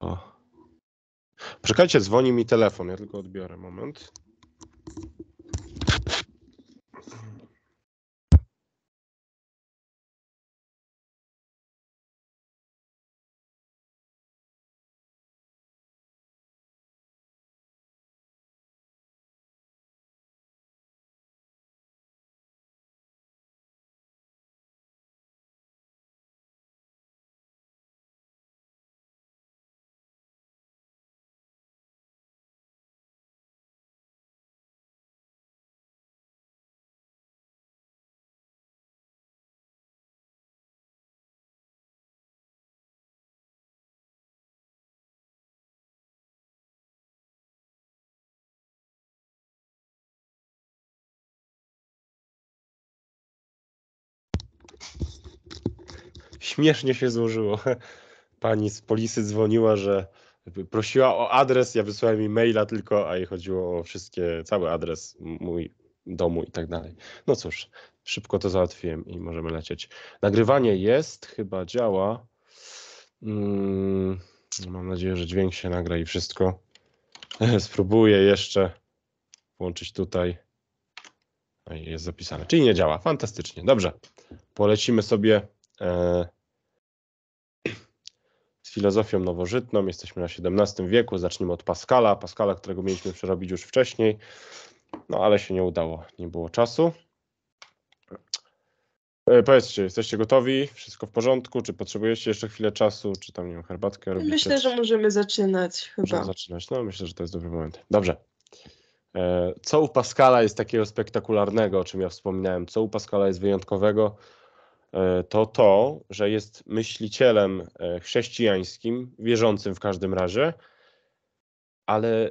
O. Poczekajcie, dzwoni mi telefon, ja tylko odbiorę moment. śmiesznie się złożyło. Pani z polisy dzwoniła, że prosiła o adres, ja wysłałem jej maila tylko, a jej chodziło o wszystkie, cały adres mój domu i tak dalej. No cóż, szybko to załatwiłem i możemy lecieć. Nagrywanie jest, chyba działa. Mm, mam nadzieję, że dźwięk się nagra i wszystko. Spróbuję jeszcze włączyć tutaj. Jest zapisane, czyli nie działa. Fantastycznie. Dobrze, polecimy sobie. E filozofią nowożytną, jesteśmy na XVII wieku, Zacznijmy od Pascala, Pascala, którego mieliśmy przerobić już wcześniej, no ale się nie udało, nie było czasu. E, powiedzcie, jesteście gotowi? Wszystko w porządku? Czy potrzebujecie jeszcze chwilę czasu? Czy tam, nie wiem, herbatkę robicie? Myślę, że możemy zaczynać chyba. Możemy zaczynać, no myślę, że to jest dobry moment. Dobrze. E, co u Pascala jest takiego spektakularnego, o czym ja wspominałem? Co u Pascala jest wyjątkowego? E, to to, że jest myślicielem e, chrześcijańskim, wierzącym w każdym razie, ale,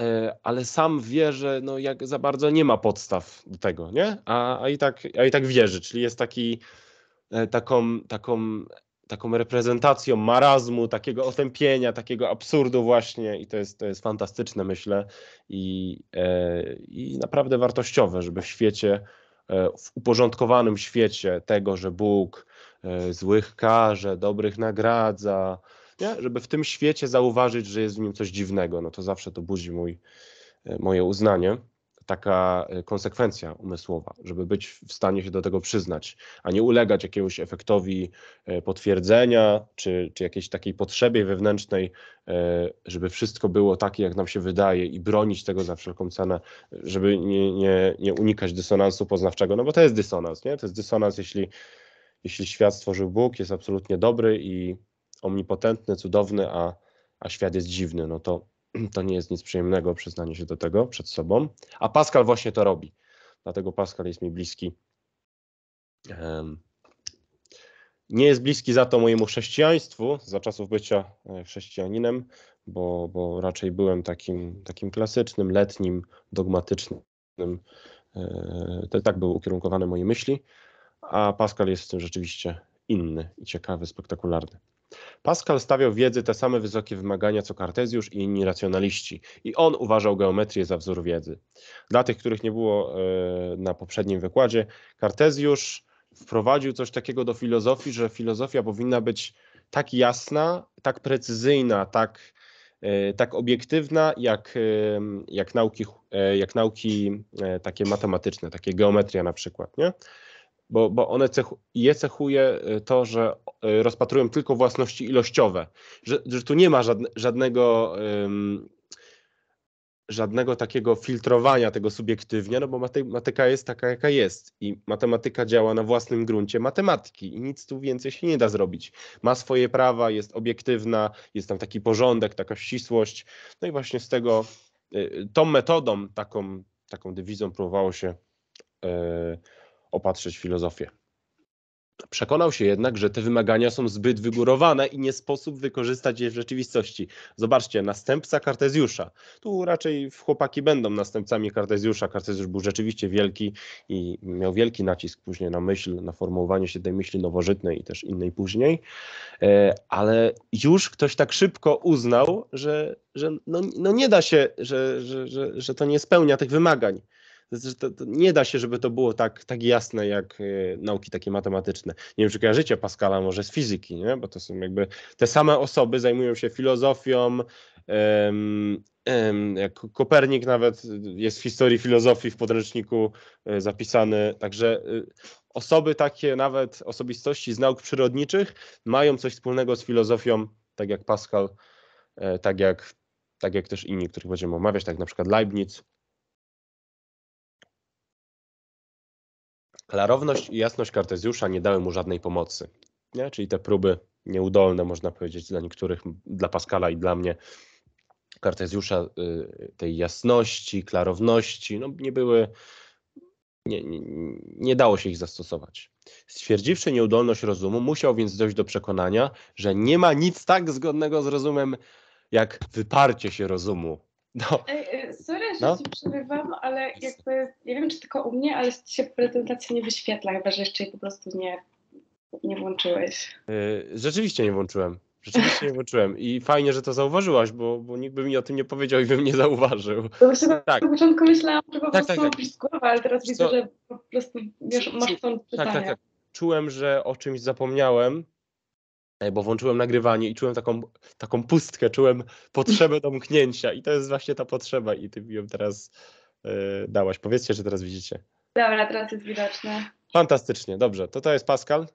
e, ale sam wie, że no jak za bardzo nie ma podstaw do tego, nie? A, a, i, tak, a i tak wierzy, czyli jest taki, taką, taką, taką reprezentacją marazmu, takiego otępienia, takiego absurdu właśnie i to jest, to jest fantastyczne myślę i, i naprawdę wartościowe, żeby w świecie E, w uporządkowanym świecie tego, że Bóg e, złych karze, dobrych nagradza, nie? żeby w tym świecie zauważyć, że jest w nim coś dziwnego, no to zawsze to budzi mój, e, moje uznanie taka e, konsekwencja umysłowa, żeby być w stanie się do tego przyznać, a nie ulegać jakiemuś efektowi e, potwierdzenia czy, czy jakiejś takiej potrzebie wewnętrznej, e, żeby wszystko było takie, jak nam się wydaje i bronić tego za wszelką cenę, żeby nie, nie, nie unikać dysonansu poznawczego, no bo to jest dysonans, nie? To jest dysonans, jeśli, jeśli świat stworzył Bóg, jest absolutnie dobry i omnipotentny, cudowny, a, a świat jest dziwny, no to To nie jest nic przyjemnego przyznanie się do tego przed sobą, a Pascal właśnie to robi. Dlatego Pascal jest mi bliski. Nie jest bliski za to mojemu chrześcijaństwu, za czasów bycia e, chrześcijaninem, bo, bo raczej byłem takim, takim klasycznym, letnim, dogmatycznym. E, to tak były ukierunkowane moje myśli, a Pascal jest w tym rzeczywiście inny i ciekawy, spektakularny. Pascal stawiał wiedzy te same wysokie wymagania co Kartezjusz i inni racjonaliści, i on uważał geometrię za wzór wiedzy. Dla tych, których nie było e, na poprzednim wykładzie, Kartezjusz wprowadził coś takiego do filozofii, że filozofia powinna być tak jasna, tak precyzyjna, tak, e, tak obiektywna, jak, e, jak, nauki, jak nauki takie matematyczne, takie geometria na przykład. Nie? bo, bo one cechu, je cechuje y, to, że y, rozpatrują tylko własności ilościowe, że, że tu nie ma żadne, żadnego. Um, żadnego takiego filtrowania tego subiektywnie, no bo matematyka jest taka, jaka jest i matematyka działa na własnym gruncie matematyki i nic tu więcej się nie da zrobić. Ma swoje prawa, jest obiektywna, jest tam taki porządek, taka ścisłość. No i właśnie z tego, y, tą metodą, taką, taką dywizją próbowało się. Yy, opatrzyć filozofię. Przekonał się jednak, że te wymagania są zbyt wygórowane i nie sposób wykorzystać je w rzeczywistości. Zobaczcie, następca Kartezjusza. Tu raczej chłopaki będą następcami Kartezjusza. Kartezjusz był rzeczywiście wielki i miał wielki nacisk później na myśl, na formułowanie się tej myśli nowożytnej i też innej później. E, ale już ktoś tak szybko uznał, że, że no, no nie da się, że, że, że, że to nie spełnia tych wymagań. Znaczy, to, to nie da się, żeby to było tak, tak jasne jak e, nauki takie matematyczne. Nie wiem, czy kojarzycie Pascala może z fizyki, nie? bo to są jakby te same osoby zajmują się filozofią, jak Kopernik nawet jest w historii filozofii w podręczniku e, zapisany, także y, osoby takie, nawet osobistości z nauk przyrodniczych mają coś wspólnego z filozofią, tak jak Pascal, e, tak jak, tak jak też inni, których będziemy omawiać, tak jak na przykład Leibniz, Klarowność i jasność Kartezjusza nie dały mu żadnej pomocy. Nie? Czyli te próby nieudolne, można powiedzieć, dla niektórych, dla Pascala i dla mnie, Kartezjusza, y, tej jasności, klarowności, no nie były, nie, nie, nie dało się ich zastosować. Stwierdziwszy nieudolność rozumu, musiał więc dojść do przekonania, że nie ma nic tak zgodnego z rozumem, jak wyparcie się rozumu no. Y, sorry, że no. ci przerywam, ale jakby, nie wiem czy tylko u mnie, ale się prezentacja nie wyświetla, chyba że jeszcze jej po prostu nie, nie włączyłeś. Y, rzeczywiście nie włączyłem. Rzeczywiście nie włączyłem. I fajnie, że to zauważyłaś, bo, bo nikt by mi o tym nie powiedział i bym nie zauważył. Właśnie tak. na początku myślałam, że po tak, prostu tak, tak. Głowa, ale teraz widzę, Co? że po prostu wiesz, masz tą pytanie. Tak, tak, tak. Czułem, że o czymś zapomniałem E, bo włączyłem nagrywanie i czułem taką, taką pustkę, czułem potrzebę domknięcia i to jest właśnie ta potrzeba i ty mi ją teraz yy, dałaś. Powiedzcie, że teraz widzicie. Dobra, teraz jest widoczne. Fantastycznie, dobrze. To to jest Pascal.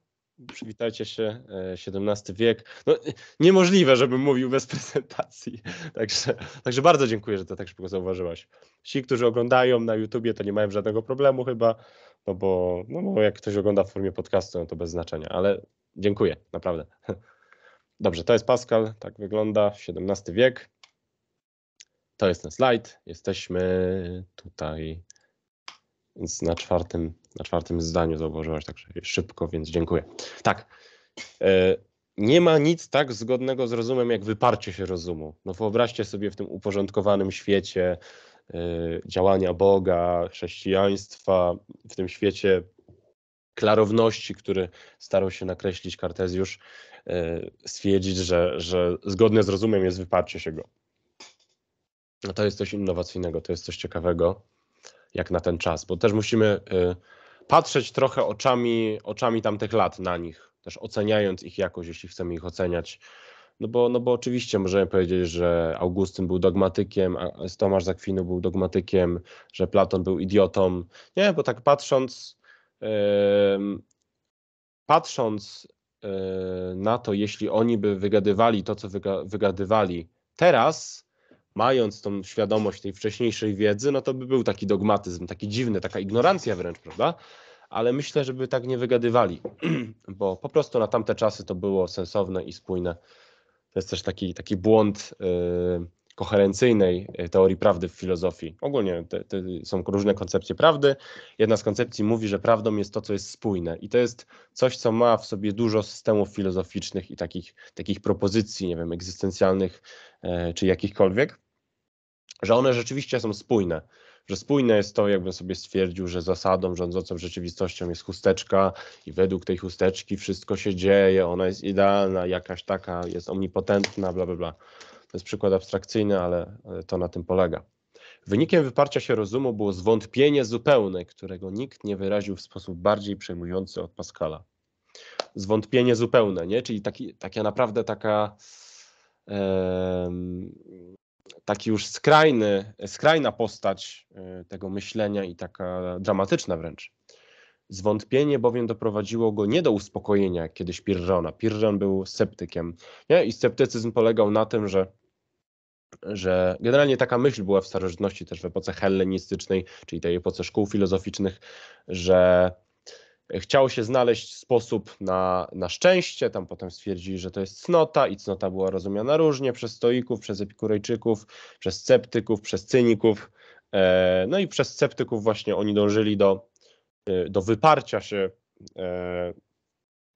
Przywitajcie się, XVII e, wiek. No, niemożliwe, żebym mówił bez prezentacji. Także, także bardzo dziękuję, że to tak szybko zauważyłaś. Ci, którzy oglądają na YouTubie, to nie mają żadnego problemu chyba, no bo, no bo jak ktoś ogląda w formie podcastu, no to bez znaczenia, ale dziękuję, naprawdę. Dobrze, to jest Pascal, tak wygląda, XVII wiek. To jest ten slajd, jesteśmy tutaj, więc na czwartym, na czwartym zdaniu zauważyłaś także szybko, więc dziękuję. Tak, e, nie ma nic tak zgodnego z rozumem, jak wyparcie się rozumu. No wyobraźcie sobie w tym uporządkowanym świecie, e, działania Boga, chrześcijaństwa, w tym świecie klarowności, który starał się nakreślić Kartezjusz, e, stwierdzić, że, że zgodne z rozumem jest wyparcie się go. No to jest coś innowacyjnego, to jest coś ciekawego, jak na ten czas, bo też musimy e, patrzeć trochę oczami, oczami tamtych lat na nich, też oceniając ich jakość, jeśli chcemy ich oceniać. No bo, no bo oczywiście możemy powiedzieć, że Augustyn był dogmatykiem, a Tomasz Zakwinu był dogmatykiem, że Platon był idiotą. Nie, bo tak patrząc, patrząc e, na to, jeśli oni by wygadywali to, co wygadywali teraz, mając tą świadomość tej wcześniejszej wiedzy, no to by był taki dogmatyzm, taki dziwny, taka ignorancja wręcz, prawda? Ale myślę, żeby tak nie wygadywali, bo po prostu na tamte czasy to było sensowne i spójne. To jest też taki, taki błąd. Yy koherencyjnej e, teorii prawdy w filozofii. Ogólnie te, te są różne koncepcje prawdy. Jedna z koncepcji mówi, że prawdą jest to, co jest spójne. I to jest coś, co ma w sobie dużo systemów filozoficznych i takich, takich propozycji, nie wiem, egzystencjalnych e, czy jakichkolwiek, że one rzeczywiście są spójne że spójne jest to, jakbym sobie stwierdził, że zasadą rządzącą rzeczywistością jest chusteczka i według tej chusteczki wszystko się dzieje, ona jest idealna, jakaś taka, jest omnipotentna, bla, bla, bla jest przykład abstrakcyjny, ale to na tym polega. Wynikiem wyparcia się rozumu było zwątpienie zupełne, którego nikt nie wyraził w sposób bardziej przejmujący od Pascala. Zwątpienie zupełne, nie? czyli taki, taka naprawdę taka, e, taki już skrajny, skrajna postać e, tego myślenia i taka dramatyczna wręcz. Zwątpienie bowiem doprowadziło go nie do uspokojenia, kiedyś Pirrona. Pirron był sceptykiem nie? i sceptycyzm polegał na tym, że że generalnie taka myśl była w starożytności, też w epoce hellenistycznej, czyli tej epoce szkół filozoficznych, że chciało się znaleźć sposób na, na szczęście, tam potem stwierdzili, że to jest cnota i cnota była rozumiana różnie przez stoików, przez epikurejczyków, przez sceptyków, przez cyników. E, no i przez sceptyków właśnie oni dążyli do, e, do wyparcia się, e,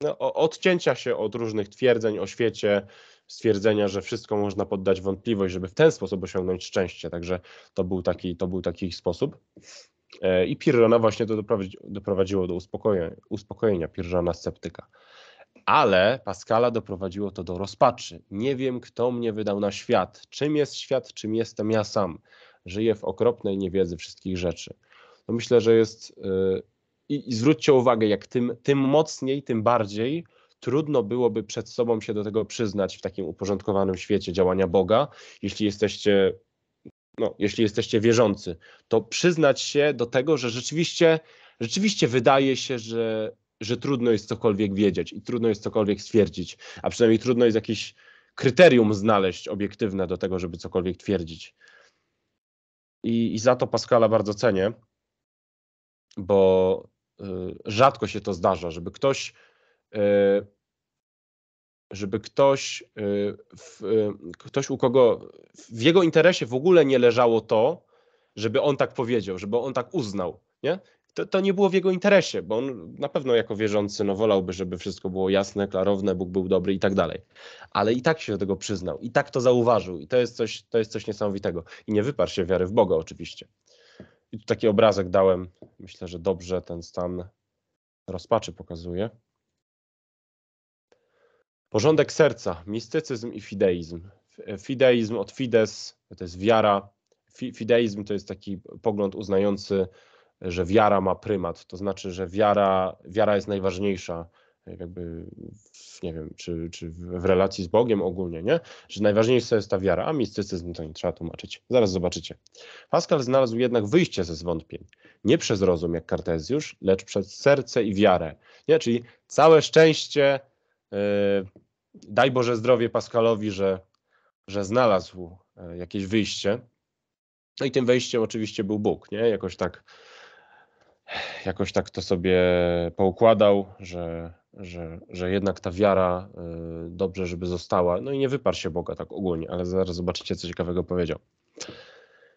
no, odcięcia się od różnych twierdzeń o świecie, stwierdzenia, że wszystko można poddać wątpliwość, żeby w ten sposób osiągnąć szczęście. Także to był taki, to był taki sposób. E, I Pirrona właśnie to doprowadzi, doprowadziło do uspokojenia, uspokojenia Pirrona sceptyka. Ale Pascala doprowadziło to do rozpaczy. Nie wiem, kto mnie wydał na świat. Czym jest świat, czym jestem ja sam. Żyję w okropnej niewiedzy wszystkich rzeczy. No myślę, że jest. Yy, i, zwróćcie uwagę, jak tym, tym mocniej, tym bardziej trudno byłoby przed sobą się do tego przyznać w takim uporządkowanym świecie działania Boga, jeśli jesteście no, jeśli jesteście wierzący, to przyznać się do tego, że rzeczywiście, rzeczywiście wydaje się, że, że trudno jest cokolwiek wiedzieć i trudno jest cokolwiek stwierdzić, a przynajmniej trudno jest jakieś kryterium znaleźć obiektywne do tego, żeby cokolwiek twierdzić. I, i za to Pascala bardzo cenię, bo y, rzadko się to zdarza, żeby ktoś E, żeby ktoś, e, w, e, ktoś u kogo w jego interesie w ogóle nie leżało to, żeby on tak powiedział, żeby on tak uznał, nie? To, to nie było w jego interesie, bo on na pewno jako wierzący no, wolałby, żeby wszystko było jasne, klarowne, Bóg był dobry i tak dalej. Ale i tak się do tego przyznał, i tak to zauważył, i to jest coś, to jest coś niesamowitego. I nie wyparł się wiary w Boga, oczywiście. I tu taki obrazek dałem, myślę, że dobrze ten stan rozpaczy pokazuje. Porządek serca, mistycyzm i fideizm. E, fideizm od fides to jest wiara. Fideizm to jest taki pogląd uznający, że wiara ma prymat, to znaczy, że wiara, wiara jest najważniejsza, e, jakby, w, nie wiem, czy, czy w relacji z Bogiem ogólnie, nie? Że najważniejsza jest ta wiara, a mistycyzm to nie trzeba tłumaczyć. Zaraz zobaczycie. Pascal znalazł jednak wyjście ze zwątpień. Nie przez rozum jak Kartezjusz, lecz przez serce i wiarę. Nie? Czyli całe szczęście E, daj Boże zdrowie Pascalowi, że, że znalazł e, jakieś wyjście. No i tym wejściem oczywiście był Bóg, nie? Jakoś tak, jakoś tak to sobie poukładał, że, że, że jednak ta wiara e, dobrze, żeby została. No i nie wyparł się Boga tak ogólnie, ale zaraz zobaczycie, co ciekawego powiedział.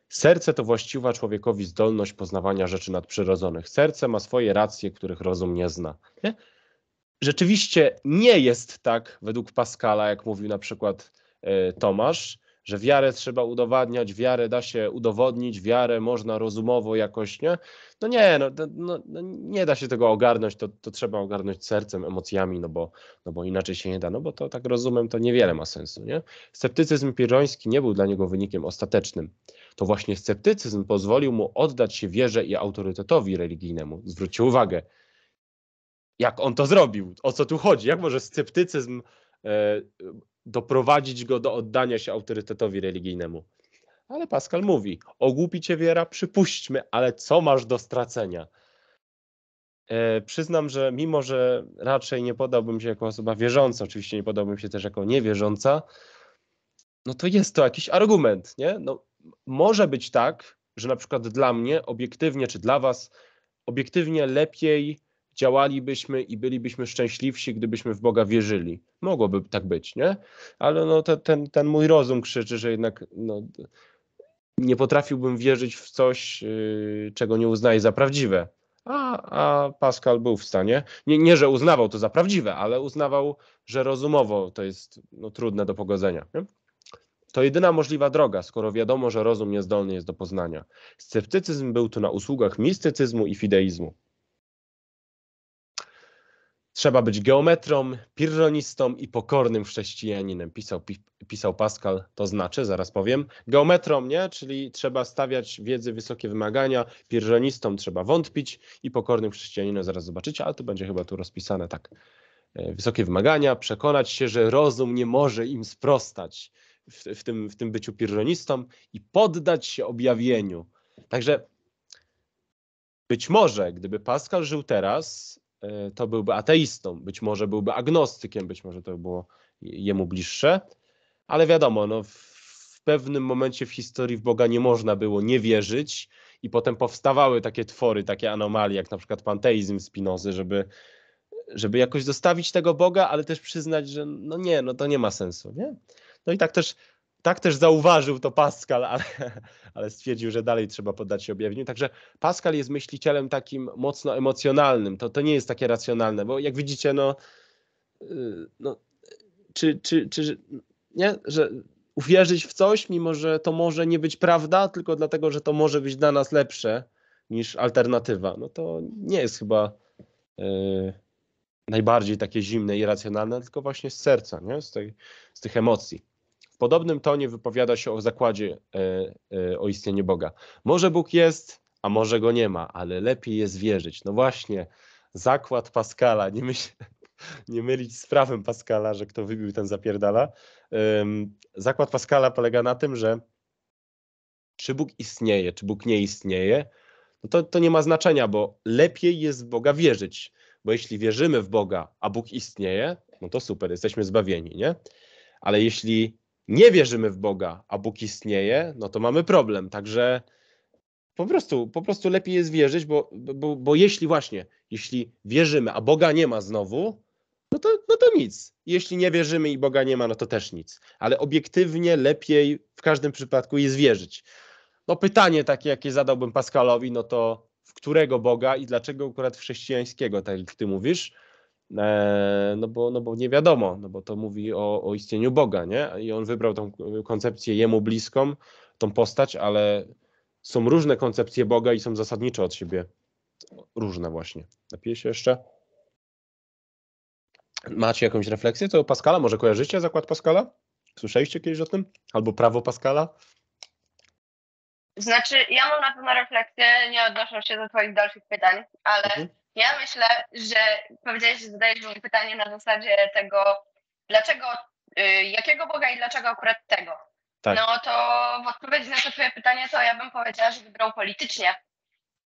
Serce to właściwa człowiekowi zdolność poznawania rzeczy nadprzyrodzonych. Serce ma swoje racje, których rozum nie zna. Nie? rzeczywiście nie jest tak według Pascala, jak mówił na przykład e, Tomasz, że wiarę trzeba udowadniać, wiarę da się udowodnić, wiarę można rozumowo jakoś, nie? No nie, no, no, no nie da się tego ogarnąć, to, to, trzeba ogarnąć sercem, emocjami, no bo, no bo inaczej się nie da, no bo to tak rozumiem, to niewiele ma sensu, nie? Sceptycyzm pieroński nie był dla niego wynikiem ostatecznym. To właśnie sceptycyzm pozwolił mu oddać się wierze i autorytetowi religijnemu. Zwróćcie uwagę, jak on to zrobił, o co tu chodzi, jak może sceptycyzm e, doprowadzić go do oddania się autorytetowi religijnemu. Ale Pascal mówi, ogłupi cię wiera, przypuśćmy, ale co masz do stracenia? E, przyznam, że mimo, że raczej nie podałbym się jako osoba wierząca, oczywiście nie podałbym się też jako niewierząca, no to jest to jakiś argument, nie? No, może być tak, że na przykład dla mnie obiektywnie, czy dla was obiektywnie lepiej działalibyśmy i bylibyśmy szczęśliwsi, gdybyśmy w Boga wierzyli. Mogłoby tak być, nie? Ale no, ten, ten mój rozum krzyczy, że jednak no, nie potrafiłbym wierzyć w coś, yy, czego nie uznaję za prawdziwe. A, a Pascal był w stanie. Nie, nie, że uznawał to za prawdziwe, ale uznawał, że rozumowo to jest no, trudne do pogodzenia. Nie? To jedyna możliwa droga, skoro wiadomo, że rozum niezdolny jest do poznania. Sceptycyzm był tu na usługach mistycyzmu i fideizmu. Trzeba być geometrą, pirronistą i pokornym chrześcijaninem, pisał, pisał Pascal, to znaczy, zaraz powiem, geometrą, nie? Czyli trzeba stawiać wiedzy wysokie wymagania, pirronistą trzeba wątpić i pokornym chrześcijaninem, zaraz zobaczycie, ale to będzie chyba tu rozpisane tak. E, wysokie wymagania, przekonać się, że rozum nie może im sprostać w, w tym, w tym byciu pirronistą i poddać się objawieniu. Także być może, gdyby Pascal żył teraz, E, to byłby ateistą, być może byłby agnostykiem, być może to było jemu bliższe, ale wiadomo, no, w pewnym momencie w historii w Boga nie można było nie wierzyć i potem powstawały takie twory, takie anomalie, jak na przykład panteizm Spinozy, żeby, żeby jakoś dostawić tego Boga, ale też przyznać, że no nie, no to nie ma sensu, nie? No i tak też tak też zauważył to Pascal, ale, ale stwierdził, że dalej trzeba poddać się objawieniu. Także Pascal jest myślicielem takim mocno emocjonalnym. To, to nie jest takie racjonalne, bo jak widzicie, no, y, no czy, czy, czy nie, że uwierzyć w coś, mimo że to może nie być prawda, tylko dlatego, że to może być dla nas lepsze niż alternatywa. No to nie jest chyba yy, najbardziej takie zimne i racjonalne, tylko właśnie z serca, nie? Z, tej, z tych emocji. W podobnym tonie wypowiada się o zakładzie e, e, o istnieniu Boga. Może Bóg jest, a może go nie ma, ale lepiej jest wierzyć. No właśnie, zakład Pascala, nie, myśl, nie mylić z prawem Pascala, że kto wybił ten zapierdala. Zakład Pascala polega na tym, że czy Bóg istnieje, czy Bóg nie istnieje, no to, to nie ma znaczenia, bo lepiej jest w Boga wierzyć. Bo jeśli wierzymy w Boga, a Bóg istnieje, no to super, jesteśmy zbawieni, nie? Ale jeśli nie wierzymy w Boga, a Bóg istnieje, no to mamy problem. Także po prostu, po prostu lepiej jest wierzyć, bo, bo, bo jeśli właśnie, jeśli wierzymy, a Boga nie ma znowu, no to, no to nic. Jeśli nie wierzymy i Boga nie ma, no to też nic. Ale obiektywnie lepiej w każdym przypadku jest wierzyć. No pytanie takie, jakie zadałbym Pascalowi, no to w którego Boga i dlaczego akurat w chrześcijańskiego, tak jak ty mówisz? E, no bo, no bo nie wiadomo, no bo to mówi o, o istnieniu Boga, nie? I on wybrał tą koncepcję jemu bliską, tą postać, ale są różne koncepcje Boga i są zasadniczo od siebie różne właśnie. Napiję się jeszcze? Macie jakąś refleksję to Pascala? Może kojarzycie zakład Pascala? Słyszeliście kiedyś o tym? Albo prawo Pascala? Znaczy, ja mam na pewno refleksję, nie odnoszę się do Twoich dalszych pytań, ale mhm. Ja myślę, że powiedziałeś, że zadajesz mi pytanie na zasadzie tego, dlaczego, y, jakiego Boga i dlaczego akurat tego. Tak. No to w odpowiedzi na to twoje pytanie, to ja bym powiedziała, że wybrał politycznie,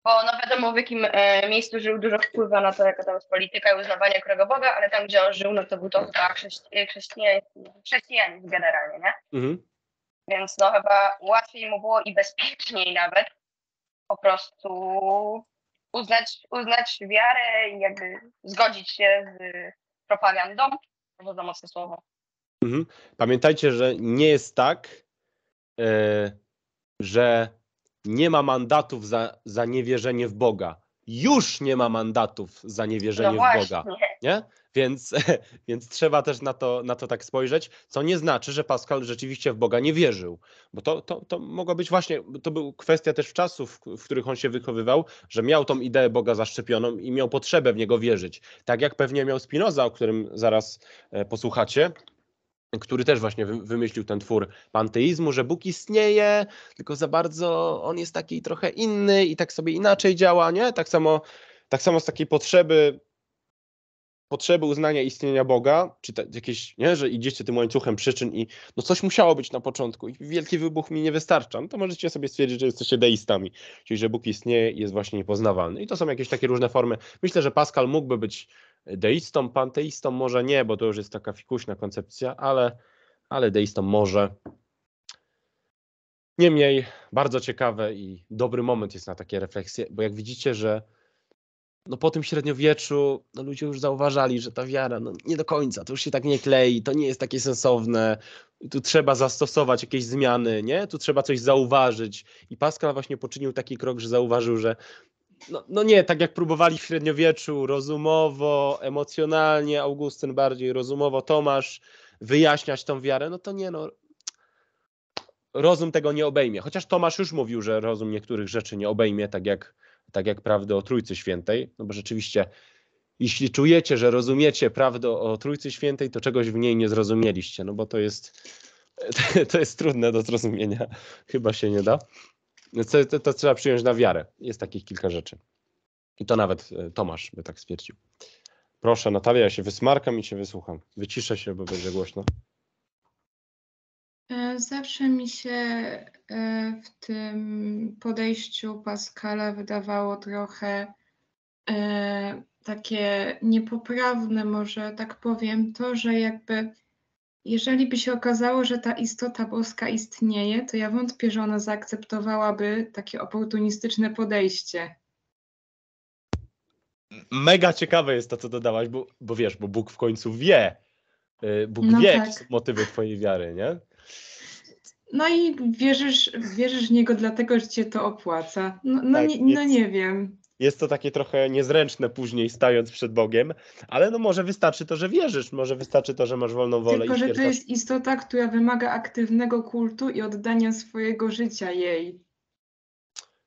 bo no wiadomo w jakim e, miejscu żył dużo wpływa na to, jaka tam jest polityka i uznawanie którego Boga, ale tam gdzie on żył, no to był to chyba chrześci- e, chrześcijański, chrześcijanin generalnie, nie? Mhm. Więc no chyba łatwiej mu było i bezpieczniej nawet po prostu uznać, uznać wiarę i jakby zgodzić się z propagandą, to za mocne słowo. Mhm. Pamiętajcie, że nie jest tak, yy, że nie ma mandatów za, za niewierzenie w Boga. Już nie ma mandatów za niewierzenie no w Boga. Nie? Więc, więc trzeba też na to, na to tak spojrzeć, co nie znaczy, że Pascal rzeczywiście w Boga nie wierzył, bo to, to, to mogła być właśnie, to była kwestia też czasów, w których on się wychowywał, że miał tą ideę Boga zaszczepioną i miał potrzebę w niego wierzyć. Tak jak pewnie miał Spinoza, o którym zaraz e, posłuchacie, który też właśnie wymyślił ten twór panteizmu, że Bóg istnieje, tylko za bardzo on jest taki trochę inny i tak sobie inaczej działa, nie? Tak samo, tak samo z takiej potrzeby potrzeby uznania istnienia Boga, czy te, jakieś, nie, że idziecie tym łańcuchem przyczyn i no coś musiało być na początku i wielki wybuch mi nie wystarcza, no to możecie sobie stwierdzić, że jesteście deistami, czyli że Bóg istnieje i jest właśnie niepoznawalny. I to są jakieś takie różne formy. Myślę, że Pascal mógłby być deistą, panteistą może nie, bo to już jest taka fikuśna koncepcja, ale, ale deistą może. Niemniej bardzo ciekawe i dobry moment jest na takie refleksje, bo jak widzicie, że no po tym średniowieczu no ludzie już zauważali, że ta wiara no nie do końca, to już się tak nie klei, to nie jest takie sensowne, tu trzeba zastosować jakieś zmiany, nie? Tu trzeba coś zauważyć. I Pascal właśnie poczynił taki krok, że zauważył, że no, no nie, tak jak próbowali w średniowieczu, rozumowo, emocjonalnie, Augustyn bardziej, rozumowo, Tomasz, wyjaśniać tą wiarę, no to nie, no rozum tego nie obejmie. Chociaż Tomasz już mówił, że rozum niektórych rzeczy nie obejmie, tak jak tak jak prawdę o Trójcy Świętej, no bo rzeczywiście jeśli czujecie, że rozumiecie prawdę o Trójcy Świętej, to czegoś w niej nie zrozumieliście, no bo to jest, to jest trudne do zrozumienia, chyba się nie da. To, to, to trzeba przyjąć na wiarę. Jest takich kilka rzeczy. I to nawet e, Tomasz by tak stwierdził. Proszę, Natalia, ja się wysmarkam i cię wysłucham. Wyciszę się, bo będzie głośno. E, zawsze mi się e, w tym podejściu Pascala wydawało trochę e, takie niepoprawne, może tak powiem, to, że jakby jeżeli by się okazało, że ta istota boska istnieje, to ja wątpię, że ona zaakceptowałaby takie oportunistyczne podejście. Mega ciekawe jest to, co dodałaś, bo, bo wiesz, bo Bóg w końcu wie. Bóg no wie, tak. jakie są motywy twojej wiary, nie? No i wierzysz, wierzysz w niego dlatego, że cię to opłaca. No, no, tak, nie, no nie wiem. Jest to takie trochę niezręczne później, stając przed Bogiem, ale no może wystarczy to, że wierzysz, może wystarczy to, że masz wolną wolę. Tylko, i że to jest istota, która wymaga aktywnego kultu i oddania swojego życia jej.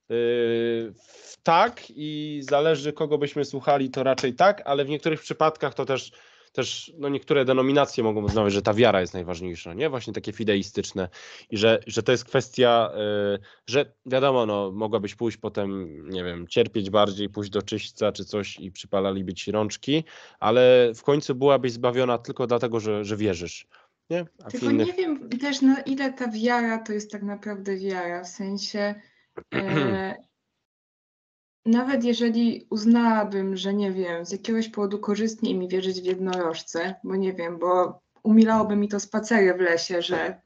Yy, tak i zależy kogo byśmy słuchali, to raczej tak, ale w niektórych przypadkach to też też no, niektóre denominacje mogą uznawać, że ta wiara jest najważniejsza, nie? Właśnie takie fideistyczne i że, że to jest kwestia, y, że wiadomo, no, mogłabyś pójść potem, nie wiem, cierpieć bardziej, pójść do czyśćca czy coś i przypalaliby ci rączki, ale w końcu byłabyś zbawiona tylko dlatego, że, że wierzysz. Nie? A Tylko innych... nie wiem też, no ile ta wiara to jest tak naprawdę wiara, w sensie. E, Nawet jeżeli uznałabym, że nie wiem, z jakiegoś powodu korzystniej mi wierzyć w jednorożce, bo nie wiem, bo umilałoby mi to spacery w lesie, że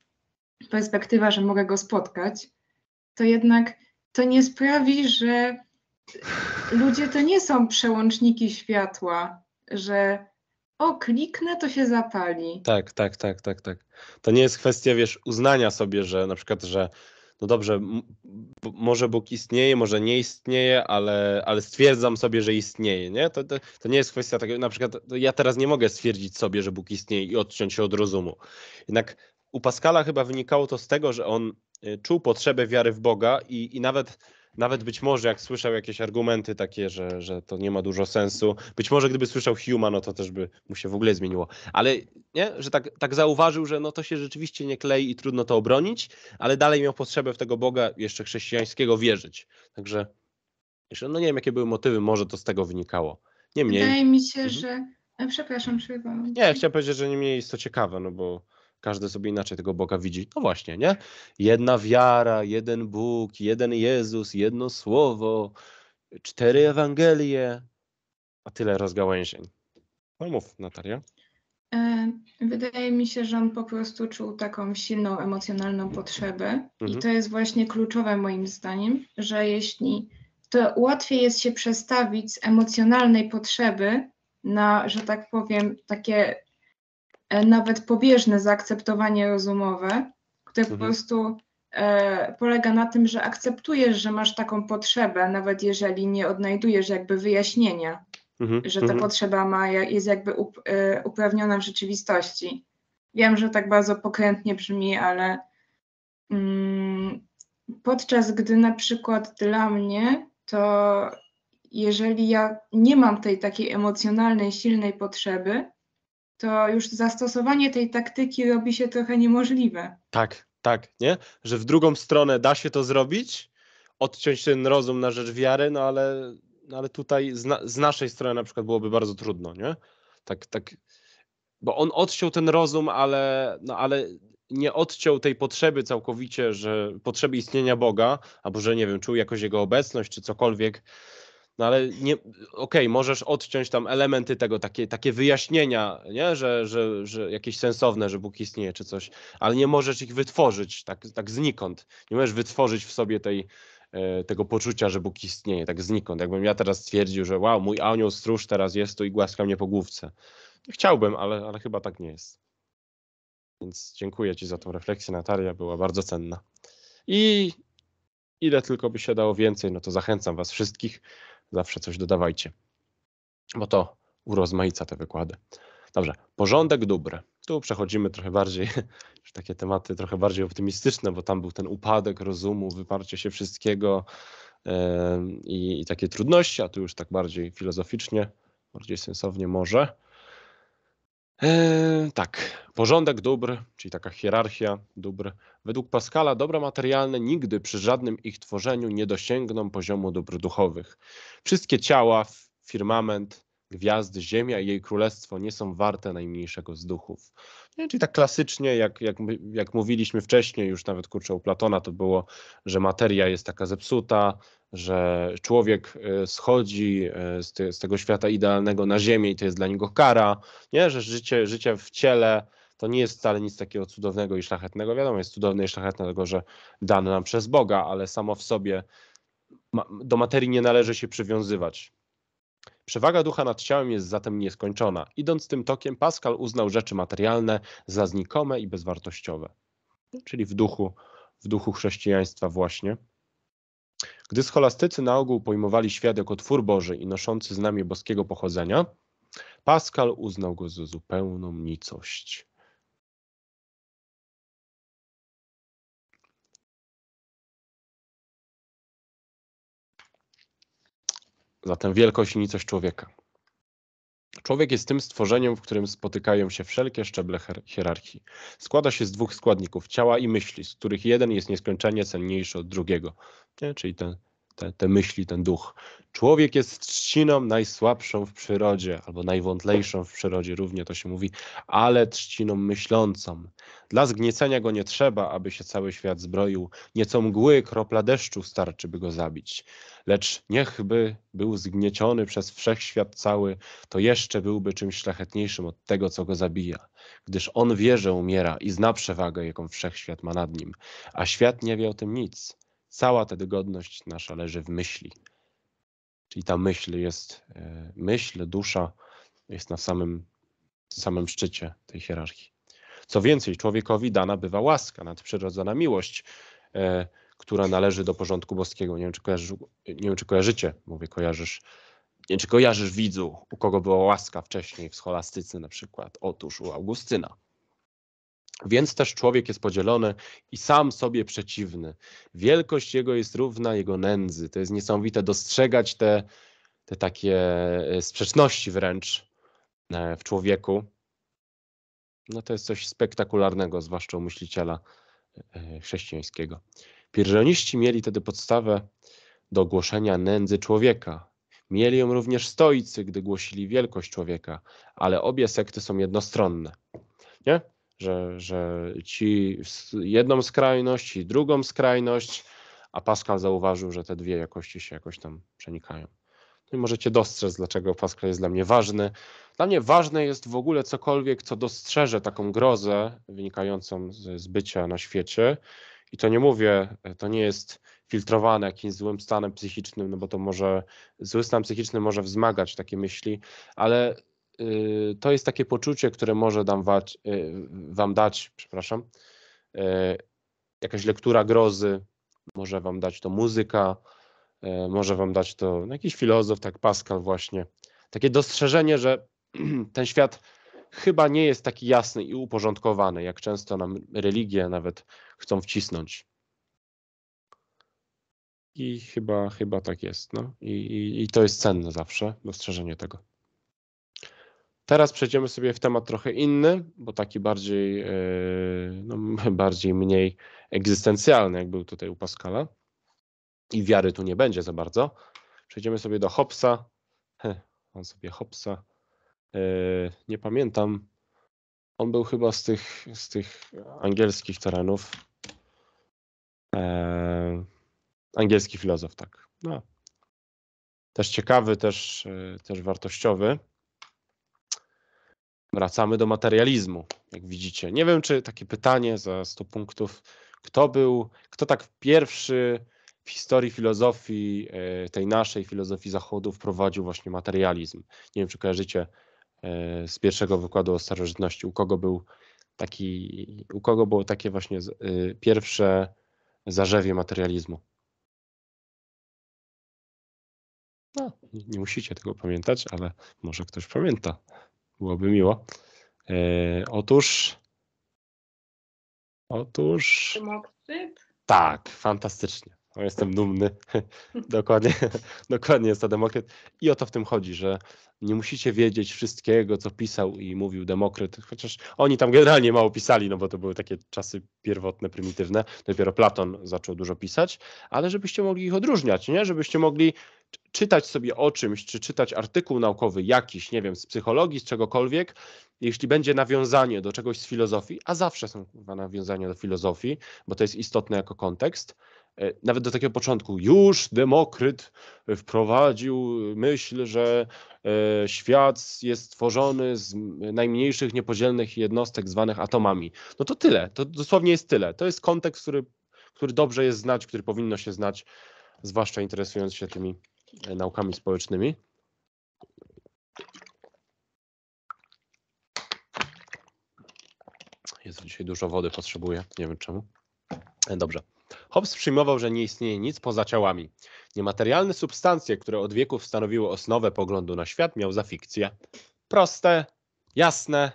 perspektywa, że mogę go spotkać, to jednak to nie sprawi, że ludzie to nie są przełączniki światła, że o, kliknę, to się zapali. Tak, tak, tak, tak, tak. To nie jest kwestia, wiesz, uznania sobie, że na przykład, że no dobrze, może Bóg istnieje, może nie istnieje, ale, ale stwierdzam sobie, że istnieje, nie? To, to, to nie jest kwestia takiego, na przykład ja teraz nie mogę stwierdzić sobie, że Bóg istnieje i odciąć się od rozumu. Jednak u Pascala chyba wynikało to z tego, że on y, czuł potrzebę wiary w Boga i, i nawet nawet być może jak słyszał jakieś argumenty takie, że, że to nie ma dużo sensu, być może gdyby słyszał Huma, no to też by mu się w ogóle zmieniło. Ale nie, że tak, tak zauważył, że no to się rzeczywiście nie klei i trudno to obronić, ale dalej miał potrzebę w tego Boga jeszcze chrześcijańskiego wierzyć. Także jeszcze, no nie wiem, jakie były motywy, może to z tego wynikało. Niemniej. Wydaje mi się, mhm. że. E, przepraszam, przerwałam. Nie, chciałem powiedzieć, że niemniej jest to ciekawe, no bo każdy sobie inaczej tego Boga widzi. No właśnie, nie? Jedna wiara, jeden Bóg, jeden Jezus, jedno słowo, cztery Ewangelie, a tyle rozgałęzień. No mów, Natalia. E, wydaje mi się, że on po prostu czuł taką silną emocjonalną potrzebę, mhm. i to jest właśnie kluczowe moim zdaniem, że jeśli to łatwiej jest się przestawić z emocjonalnej potrzeby na, że tak powiem, takie E, nawet pobieżne zaakceptowanie rozumowe, które mhm. po prostu e, polega na tym, że akceptujesz, że masz taką potrzebę, nawet jeżeli nie odnajdujesz jakby wyjaśnienia, mhm. że ta mhm. potrzeba ma, jest jakby up, e, uprawniona w rzeczywistości. Wiem, że tak bardzo pokrętnie brzmi, ale mm, podczas gdy na przykład dla mnie to jeżeli ja nie mam tej takiej emocjonalnej, silnej potrzeby, to już zastosowanie tej taktyki robi się trochę niemożliwe. Tak, tak, nie? Że w drugą stronę da się to zrobić, odciąć ten rozum na rzecz wiary, no ale, no ale tutaj z, na, z naszej strony na przykład byłoby bardzo trudno, nie? Tak, tak, bo on odciął ten rozum, ale, no ale nie odciął tej potrzeby całkowicie, że potrzeby istnienia Boga, albo że nie wiem, czuł jakoś jego obecność czy cokolwiek, no ale nie, okej, okay, możesz odciąć tam elementy tego, takie, takie wyjaśnienia, nie? Że, że, że jakieś sensowne, że Bóg istnieje czy coś, ale nie możesz ich wytworzyć tak, tak znikąd. Nie możesz wytworzyć w sobie tej, e, tego poczucia, że Bóg istnieje, tak znikąd. Jakbym ja teraz stwierdził, że wow, mój anioł stróż teraz jest tu i głaska mnie po główce. Chciałbym, ale, ale chyba tak nie jest. Więc dziękuję Ci za tą refleksję, Natalia, była bardzo cenna. I ile tylko by się dało więcej, no to zachęcam Was wszystkich Zawsze coś dodawajcie, bo to urozmaica te wykłady. Dobrze, porządek dóbr. Tu przechodzimy trochę bardziej, już takie tematy trochę bardziej optymistyczne, bo tam był ten upadek rozumu, wyparcie się wszystkiego yy, i takie trudności, a tu już tak bardziej filozoficznie, bardziej sensownie może. E, tak, porządek dóbr, czyli taka hierarchia dóbr. Według Pascala dobra materialne nigdy przy żadnym ich tworzeniu nie dosięgną poziomu dóbr duchowych. Wszystkie ciała, firmament, gwiazd Ziemia i jej królestwo nie są warte najmniejszego z duchów. Nie, czyli tak klasycznie, jak, jak, jak mówiliśmy wcześniej, już nawet kurczę u Platona to było, że materia jest taka zepsuta, że człowiek y, schodzi y, z, te, z tego świata idealnego na ziemię i to jest dla niego kara, nie? że życie, życie w ciele to nie jest wcale nic takiego cudownego i szlachetnego. Wiadomo, jest cudowne i szlachetne, dlatego że dane nam przez Boga, ale samo w sobie do materii nie należy się przywiązywać. Przewaga ducha nad ciałem jest zatem nieskończona. Idąc tym tokiem, Pascal uznał rzeczy materialne za znikome i bezwartościowe. Czyli w duchu, w duchu chrześcijaństwa właśnie. Gdy scholastycy na ogół pojmowali świat jako twór Boży i noszący znamie boskiego pochodzenia, Pascal uznał go za zupełną nicość. zatem wielkość i nicość człowieka. Człowiek jest tym stworzeniem, w którym spotykają się wszelkie szczeble hierarchii. Składa się z dwóch składników ciała i myśli, z których jeden jest nieskończenie cenniejszy od drugiego, nie? czyli ten te, te myśli, ten duch. Człowiek jest trzciną najsłabszą w przyrodzie, albo najwątlejszą w przyrodzie, równie to się mówi, ale trzciną myślącą. Dla zgniecenia go nie trzeba, aby się cały świat zbroił. Nieco mgły, kropla deszczu starczy, by go zabić. Lecz niechby był zgnieciony przez wszechświat cały, to jeszcze byłby czymś szlachetniejszym od tego, co go zabija. Gdyż on wie, że umiera i zna przewagę, jaką wszechświat ma nad nim, a świat nie wie o tym nic. Cała ta dogodność nasza leży w myśli. Czyli ta myśl jest, e, myśl, dusza jest na samym, samym szczycie tej hierarchii. Co więcej, człowiekowi dana bywa łaska, nadprzyrodzona miłość, e, która należy do porządku boskiego. Nie wiem, czy, kojarzysz, nie wiem, czy kojarzycie, mówię, kojarzysz. Nie wiem, czy kojarzysz widzu, u kogo była łaska wcześniej w scholastyce na przykład. Otóż u Augustyna. Więc też człowiek jest podzielony i sam sobie przeciwny. Wielkość jego jest równa jego nędzy. To jest niesamowite dostrzegać te, te takie e, sprzeczności wręcz e, w człowieku. No to jest coś spektakularnego, zwłaszcza u myśliciela e, chrześcijańskiego. Pierzoniści mieli wtedy podstawę do głoszenia nędzy człowieka. Mieli ją również stoicy, gdy głosili wielkość człowieka, ale obie sekty są jednostronne. Nie? że, że ci jedną skrajność i drugą skrajność, a Pascal zauważył, że te dwie jakości się jakoś tam przenikają. No i możecie dostrzec, dlaczego Pascal jest dla mnie ważny. Dla mnie ważne jest w ogóle cokolwiek, co dostrzeże taką grozę wynikającą z, z bycia na świecie. I to nie mówię, to nie jest filtrowane jakimś złym stanem psychicznym, no bo to może zły stan psychiczny może wzmagać takie myśli, ale Y, to jest takie poczucie, które może dam wać, y, wam dać, przepraszam, y, jakaś lektura grozy, może wam dać to muzyka, może wam dać to no, jakiś filozof, tak Pascal właśnie. Takie dostrzeżenie, że ten świat chyba nie jest taki jasny i uporządkowany, jak często nam religie nawet chcą wcisnąć. I chyba, chyba tak jest. No. I, i, I to jest cenne zawsze, dostrzeżenie tego. Teraz przejdziemy sobie w temat trochę inny, bo taki bardziej, e, no, bardziej mniej egzystencjalny, jak był tutaj u Pascala. I wiary tu nie będzie za bardzo. Przejdziemy sobie do Hobbesa. on sobie Hobbesa. E, nie pamiętam. On był chyba z tych, z tych angielskich terenów. E, angielski filozof, tak. No. Też ciekawy, też, też wartościowy wracamy do materializmu, jak widzicie. Nie wiem, czy takie pytanie za 100 punktów, kto był, kto tak pierwszy w historii filozofii, e, tej naszej filozofii zachodu wprowadził właśnie materializm. Nie wiem, czy kojarzycie e, z pierwszego wykładu o starożytności, u kogo był taki, u kogo było takie właśnie e, pierwsze zarzewie materializmu. No, nie musicie tego pamiętać, ale może ktoś pamięta byłoby miło. E, otóż. Otóż. Tak, fantastycznie. jestem dumny. dokładnie, dokładnie jest to Demokryt. I o to w tym chodzi, że nie musicie wiedzieć wszystkiego, co pisał i mówił Demokryt, chociaż oni tam generalnie mało pisali, no bo to były takie czasy pierwotne, prymitywne. Dopiero Platon zaczął dużo pisać, ale żebyście mogli ich odróżniać, nie? Żebyście mogli czytać sobie o czymś, czy czytać artykuł naukowy jakiś, nie wiem, z psychologii, z czegokolwiek, jeśli będzie nawiązanie do czegoś z filozofii, a zawsze są nawiązania do filozofii, bo to jest istotne jako kontekst, e, nawet do takiego początku, już Demokryt wprowadził myśl, że e, świat jest stworzony z najmniejszych niepodzielnych jednostek zwanych atomami. No to tyle, to dosłownie jest tyle. To jest kontekst, który, który dobrze jest znać, który powinno się znać, zwłaszcza interesując się tymi E, naukami społecznymi. Jest dzisiaj dużo wody, potrzebuję, nie wiem czemu. E, dobrze. Hobbes przyjmował, że nie istnieje nic poza ciałami. Niematerialne substancje, które od wieków stanowiły osnowę poglądu na świat, miał za fikcję. Proste, jasne,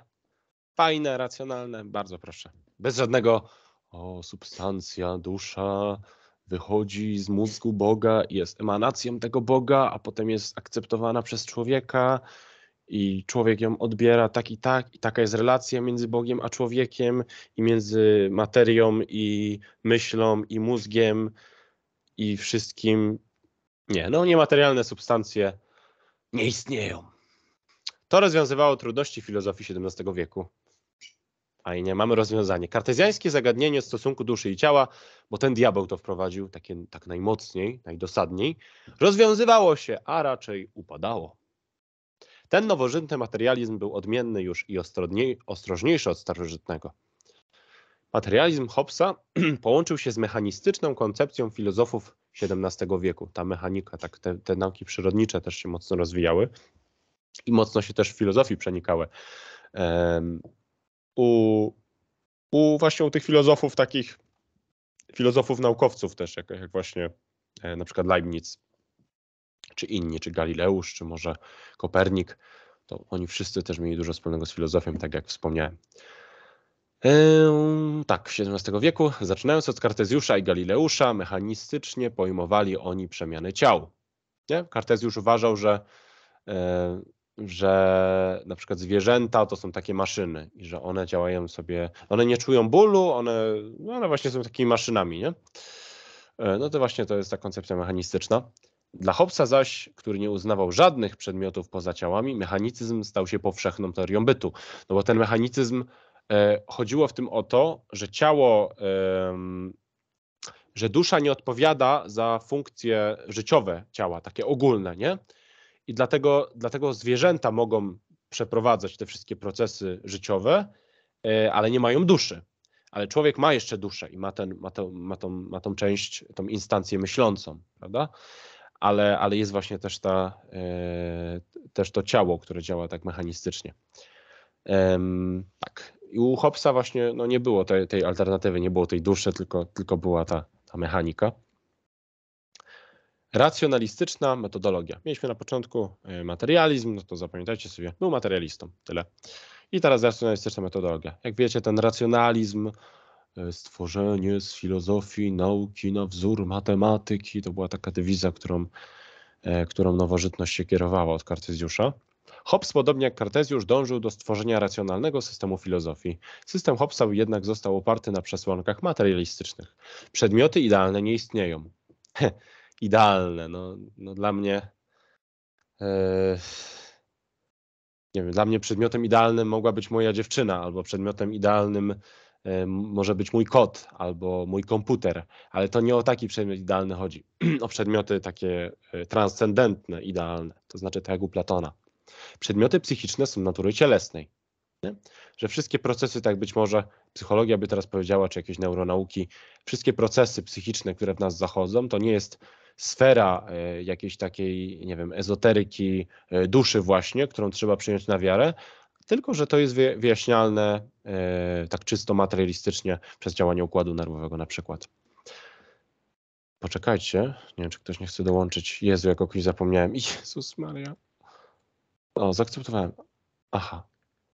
fajne, racjonalne, bardzo proszę. Bez żadnego o, substancja, dusza, wychodzi z mózgu Boga, i jest emanacją tego Boga, a potem jest akceptowana przez człowieka i człowiek ją odbiera tak i tak, i taka jest relacja między Bogiem a człowiekiem, i między materią, i myślą, i mózgiem, i wszystkim. Nie, no niematerialne substancje nie istnieją. To rozwiązywało trudności filozofii XVII wieku nie mamy rozwiązania Kartezjańskie zagadnienie stosunku duszy i ciała, bo ten diabeł to wprowadził takie, tak najmocniej, najdosadniej, rozwiązywało się, a raczej upadało. Ten nowożytny materializm był odmienny już i ostrożniejszy od starożytnego. Materializm Hobbesa połączył się z mechanistyczną koncepcją filozofów XVII wieku. Ta mechanika, tak, te, te nauki przyrodnicze też się mocno rozwijały i mocno się też w filozofii przenikały u, u właśnie u tych filozofów takich, filozofów naukowców też, jak, jak właśnie e, na przykład Leibniz, czy inni, czy Galileusz, czy może Kopernik, to oni wszyscy też mieli dużo wspólnego z filozofią, tak jak wspomniałem. Eee, tak, XVII wieku, zaczynając od Kartezjusza i Galileusza, mechanistycznie pojmowali oni przemiany ciał. Nie? Kartezjusz uważał, że e, że na przykład zwierzęta to są takie maszyny i że one działają sobie, one nie czują bólu, one, no one właśnie są takimi maszynami, nie? E, no to właśnie to jest ta koncepcja mechanistyczna. Dla Hobbesa zaś, który nie uznawał żadnych przedmiotów poza ciałami, mechanicyzm stał się powszechną teorią bytu. No bo ten mechanicyzm e, chodziło w tym o to, że ciało, e, że dusza nie odpowiada za funkcje życiowe ciała, takie ogólne, nie? I dlatego, dlatego zwierzęta mogą przeprowadzać te wszystkie procesy życiowe, e, ale nie mają duszy. Ale człowiek ma jeszcze duszę i ma, ten, ma, to, ma, tą, ma tą część, tą instancję myślącą, prawda? Ale, ale jest właśnie też, ta, e, też to ciało, które działa tak mechanistycznie. tak. I u Hobsa właśnie no, nie było tej, tej alternatywy, nie było tej duszy, tylko, tylko była ta, ta mechanika. Racjonalistyczna metodologia. Mieliśmy na początku e, materializm, no to zapamiętajcie sobie, był materialistą, tyle. I teraz racjonalistyczna metodologia. Jak wiecie, ten racjonalizm, e, stworzenie z filozofii, nauki na wzór matematyki, to była taka dewiza, którą, e, którą nowożytność się kierowała od Kartezjusza. Hobbes, podobnie jak Kartezjusz, dążył do stworzenia racjonalnego systemu filozofii. System Hobbesa jednak został oparty na przesłankach materialistycznych. Przedmioty idealne nie istnieją idealne. No, no dla mnie e, nie wiem, dla mnie przedmiotem idealnym mogła być moja dziewczyna, albo przedmiotem idealnym e, może być mój kot, albo mój komputer, ale to nie o taki przedmiot idealny chodzi. o przedmioty takie e, transcendentne, idealne, to znaczy tak jak u Platona. Przedmioty psychiczne są natury cielesnej. Nie? Że wszystkie procesy, tak być może psychologia by teraz powiedziała, czy jakieś neuronauki, wszystkie procesy psychiczne, które w nas zachodzą, to nie jest sfera e, jakiejś takiej, nie wiem, ezoteryki e, duszy właśnie, którą trzeba przyjąć na wiarę, tylko że to jest wyjaśnialne e, tak czysto materialistycznie przez działanie układu nerwowego na przykład. Poczekajcie, nie wiem, czy ktoś nie chce dołączyć. Jezu, jak o kimś zapomniałem. Jezus Maria. O, zaakceptowałem. Aha.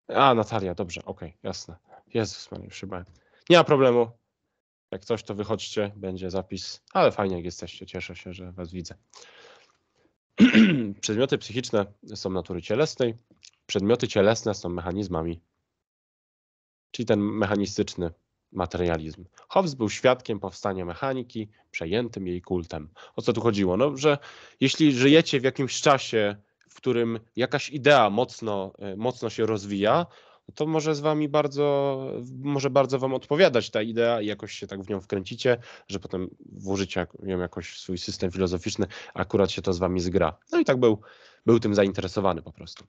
A, Natalia, dobrze, okej, okay, jasne. Jezus Maria, już się bałem. Nie ma problemu, jak coś, to wychodźcie, będzie zapis, ale fajnie, jak jesteście, cieszę się, że Was widzę. Przedmioty psychiczne są natury cielesnej, przedmioty cielesne są mechanizmami, czyli ten mechanistyczny materializm. Hobbes był świadkiem powstania mechaniki, przejętym jej kultem. O co tu chodziło? No, że jeśli żyjecie w jakimś czasie, w którym jakaś idea mocno, e, mocno się rozwija, no to może z wami bardzo, może bardzo wam odpowiadać ta idea i jakoś się tak w nią wkręcicie, że potem włożycie ją jakoś w swój system filozoficzny, akurat się to z wami zgra. No i tak był, był tym zainteresowany po prostu.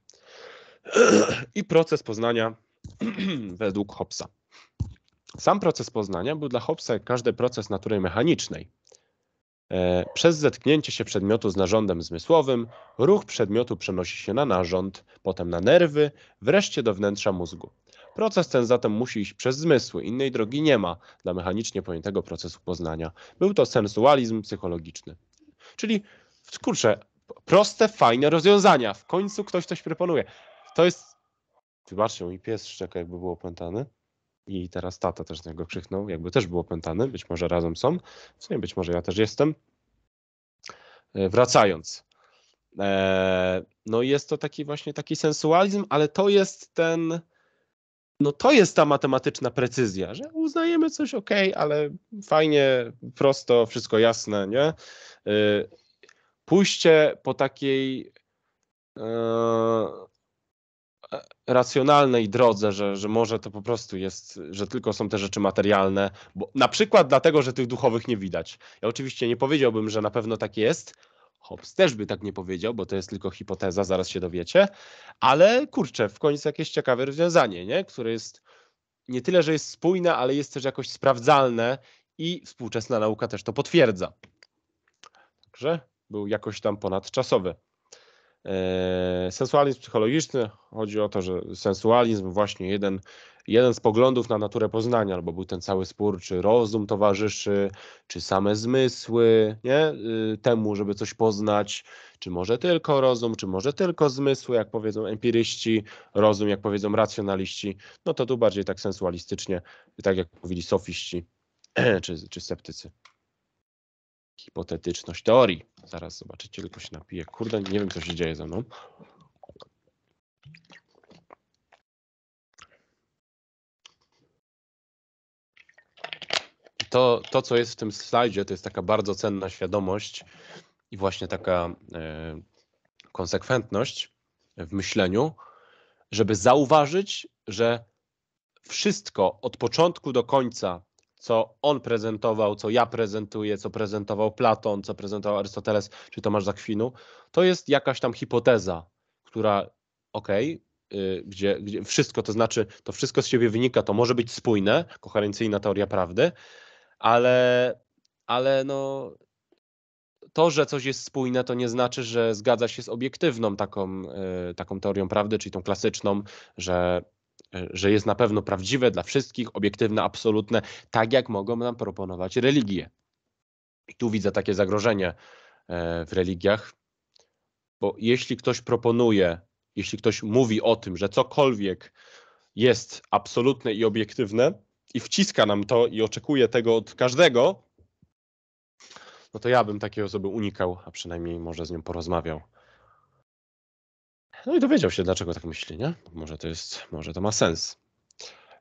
I proces poznania według Hobsa. Sam proces poznania był dla Hobsa jak każdy proces natury mechanicznej. E, przez zetknięcie się przedmiotu z narządem zmysłowym, ruch przedmiotu przenosi się na narząd, potem na nerwy, wreszcie do wnętrza mózgu. Proces ten zatem musi iść przez zmysły, innej drogi nie ma dla mechanicznie pojętego procesu poznania. Był to sensualizm psychologiczny. Czyli, kurczę, proste, fajne rozwiązania. W końcu ktoś coś proponuje. To jest... Wybaczcie, mój pies szczeka, jakby było opętany i teraz tata też z niego krzyknął, jakby też był opętany, być może razem są, w sumie być może ja też jestem. E, wracając. E, no jest to taki właśnie taki sensualizm, ale to jest ten, no to jest ta matematyczna precyzja, że uznajemy coś ok, ale fajnie, prosto, wszystko jasne, nie? E, pójście po takiej racjonalnej drodze, że, że może to po prostu jest, że tylko są te rzeczy materialne, bo na przykład dlatego, że tych duchowych nie widać. Ja oczywiście nie powiedziałbym, że na pewno tak jest. Hobbes też by tak nie powiedział, bo to jest tylko hipoteza, zaraz się dowiecie, ale kurczę, w końcu jakieś ciekawe rozwiązanie, nie? które jest nie tyle, że jest spójne, ale jest też jakoś sprawdzalne i współczesna nauka też to potwierdza. Także był jakoś tam ponadczasowy. E, sensualizm psychologiczny, chodzi o to, że sensualizm właśnie jeden, jeden z poglądów na naturę poznania, albo był ten cały spór, czy rozum towarzyszy, czy same zmysły, nie? Y, temu, żeby coś poznać, czy może tylko rozum, czy może tylko zmysły, jak powiedzą empiryści, rozum, jak powiedzą racjonaliści, no to tu bardziej tak sensualistycznie, tak jak mówili sofiści czy, czy sceptycy hipotetyczność teorii. Zaraz zobaczycie, tylko się napiję. Kurde, nie wiem, co się dzieje ze mną. To, to, co jest w tym slajdzie, to jest taka bardzo cenna świadomość i właśnie taka e, konsekwentność w myśleniu, żeby zauważyć, że wszystko od początku do końca co on prezentował, co ja prezentuję, co prezentował Platon, co prezentował Arystoteles czy Tomasz Zakwinu, to jest jakaś tam hipoteza, która okej, okay, gdzie, gdzie, wszystko, to znaczy to wszystko z siebie wynika, to może być spójne, koherencyjna teoria prawdy, ale, ale no, to, że coś jest spójne, to nie znaczy, że zgadza się z obiektywną taką, y, taką teorią prawdy, czyli tą klasyczną, że E, że jest na pewno prawdziwe dla wszystkich, obiektywne, absolutne, tak jak mogą nam proponować religie. I tu widzę takie zagrożenie e, w religiach, bo jeśli ktoś proponuje, jeśli ktoś mówi o tym, że cokolwiek jest absolutne i obiektywne i wciska nam to i oczekuje tego od każdego, no to ja bym takiej osoby unikał, a przynajmniej może z nią porozmawiał. No i dowiedział się, dlaczego tak myśli, nie? Może to jest, może to ma sens.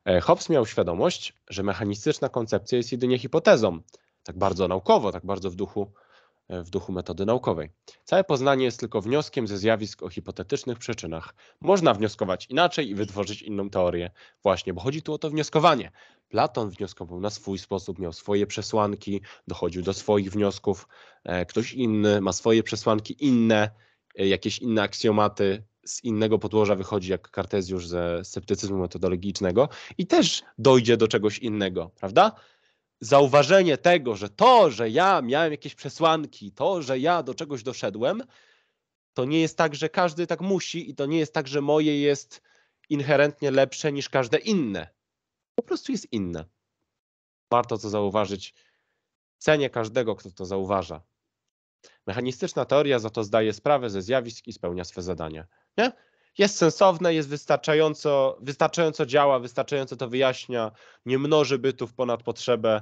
E, Hobbes miał świadomość, że mechanistyczna koncepcja jest jedynie hipotezą, tak bardzo naukowo, tak bardzo w duchu, e, w duchu metody naukowej. Całe poznanie jest tylko wnioskiem ze zjawisk o hipotetycznych przyczynach. Można wnioskować inaczej i wytworzyć inną teorię, właśnie, bo chodzi tu o to wnioskowanie. Platon wnioskował na swój sposób, miał swoje przesłanki, dochodził do swoich wniosków. E, ktoś inny ma swoje przesłanki inne, jakieś inne aksjomaty, z innego podłoża wychodzi, jak Kartezjusz ze sceptycyzmu metodologicznego i też dojdzie do czegoś innego, prawda? Zauważenie tego, że to, że ja miałem jakieś przesłanki, to, że ja do czegoś doszedłem, to nie jest tak, że każdy tak musi i to nie jest tak, że moje jest inherentnie lepsze niż każde inne. Po prostu jest inne. Warto to zauważyć. Cenię każdego, kto to zauważa. Mechanistyczna teoria za to zdaje sprawę ze zjawisk i spełnia swe zadanie. Nie? Jest sensowne, jest wystarczająco, wystarczająco działa, wystarczająco to wyjaśnia, nie mnoży bytów ponad potrzebę.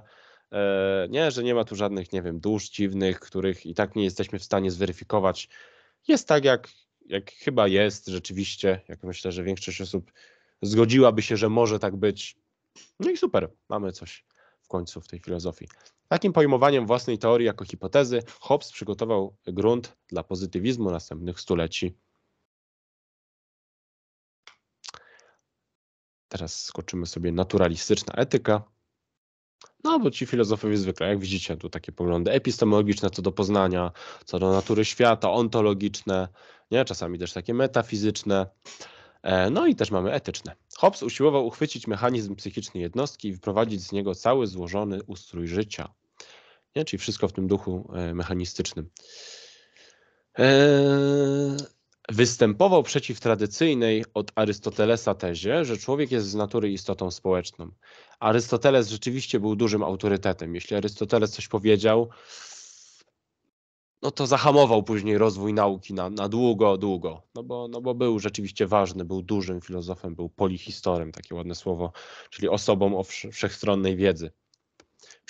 E, nie, że nie ma tu żadnych, nie wiem, dusz dziwnych, których i tak nie jesteśmy w stanie zweryfikować. Jest tak, jak, jak chyba jest rzeczywiście, jak myślę, że większość osób zgodziłaby się, że może tak być. No i super, mamy coś w końcu w tej filozofii. Takim pojmowaniem własnej teorii jako hipotezy Hobbes przygotował grunt dla pozytywizmu następnych stuleci. Teraz skoczymy sobie naturalistyczna etyka. No, bo ci filozofowie zwykle, jak widzicie, tu takie poglądy epistemologiczne co do poznania, co do natury świata, ontologiczne, nie? czasami też takie metafizyczne. E, no i też mamy etyczne. Hobbes usiłował uchwycić mechanizm psychiczny jednostki i wprowadzić z niego cały złożony ustrój życia. Nie? Czyli wszystko w tym duchu e, mechanistycznym. Eee, Występował przeciw tradycyjnej od Arystotelesa tezie, że człowiek jest z natury istotą społeczną. Arystoteles rzeczywiście był dużym autorytetem. Jeśli Arystoteles coś powiedział, no to zahamował później rozwój nauki na, na długo, długo, no bo, no bo był rzeczywiście ważny, był dużym filozofem, był polihistorem, takie ładne słowo, czyli osobą o wszechstronnej wiedzy.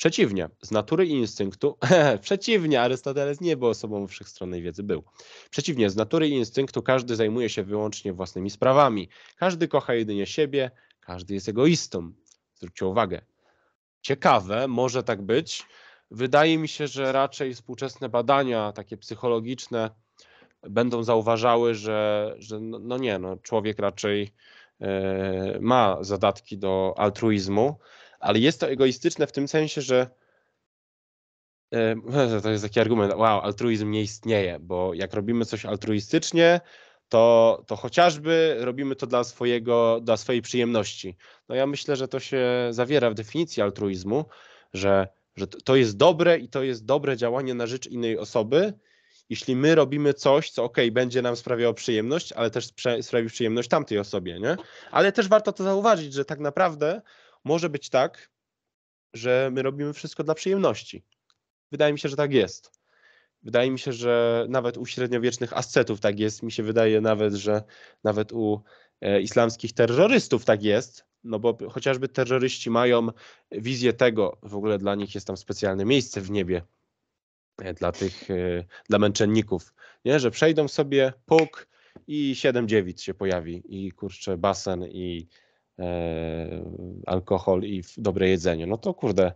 Przeciwnie, z natury i instynktu, przeciwnie, Arystoteles nie był osobą wszechstronnej wiedzy, był. Przeciwnie, z natury i instynktu każdy zajmuje się wyłącznie własnymi sprawami. Każdy kocha jedynie siebie, każdy jest egoistą. Zwróćcie uwagę. Ciekawe, może tak być. Wydaje mi się, że raczej współczesne badania takie psychologiczne będą zauważały, że, że no, no nie, no, człowiek raczej yy, ma zadatki do altruizmu ale jest to egoistyczne w tym sensie, że to jest taki argument, wow, altruizm nie istnieje, bo jak robimy coś altruistycznie, to, to chociażby robimy to dla, swojego, dla swojej przyjemności. No ja myślę, że to się zawiera w definicji altruizmu, że, że to jest dobre i to jest dobre działanie na rzecz innej osoby, jeśli my robimy coś, co ok, będzie nam sprawiało przyjemność, ale też sprawi przyjemność tamtej osobie, nie? Ale też warto to zauważyć, że tak naprawdę może być tak, że my robimy wszystko dla przyjemności. Wydaje mi się, że tak jest. Wydaje mi się, że nawet u średniowiecznych ascetów tak jest. Mi się wydaje nawet, że nawet u e, islamskich terrorystów tak jest, no bo chociażby terroryści mają wizję tego, w ogóle dla nich jest tam specjalne miejsce w niebie e, dla tych, e, dla męczenników, nie? że przejdą sobie puk i siedem dziewic się pojawi i kurczę basen i E, alkohol i dobre jedzenie. No to kurde,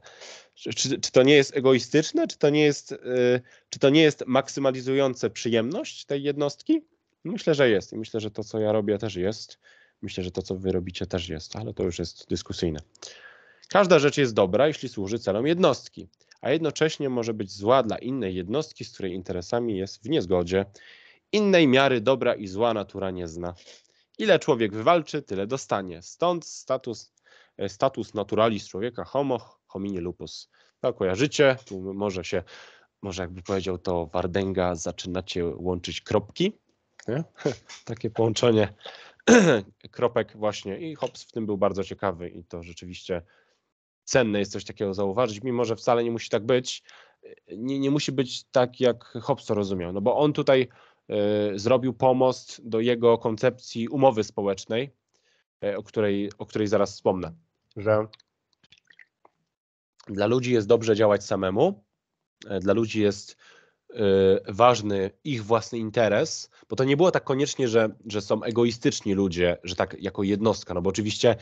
czy, czy to nie jest egoistyczne, czy to nie jest, e, czy to nie jest maksymalizujące przyjemność tej jednostki? Myślę, że jest i myślę, że to, co ja robię, też jest. Myślę, że to, co wy robicie, też jest, ale to już jest dyskusyjne. Każda rzecz jest dobra, jeśli służy celom jednostki, a jednocześnie może być zła dla innej jednostki, z której interesami jest w niezgodzie. Innej miary dobra i zła natura nie zna. Ile człowiek wywalczy, tyle dostanie. Stąd status, e, status naturalis człowieka, homo homini lupus. To kojarzycie, tu może się, może jakby powiedział to Wardęga, zaczynacie łączyć kropki. Nie? Takie połączenie kropek właśnie i Hobbes w tym był bardzo ciekawy i to rzeczywiście cenne jest coś takiego zauważyć, mimo że wcale nie musi tak być, e, nie, nie musi być tak jak Hobbes to rozumiał, no bo on tutaj E, zrobił pomost do jego koncepcji umowy społecznej, e, o której, o której zaraz wspomnę, że dla ludzi jest dobrze działać samemu, e, dla ludzi jest ważny ich własny interes, bo to nie było tak koniecznie, że, że są egoistyczni ludzie, że tak jako jednostka, no bo oczywiście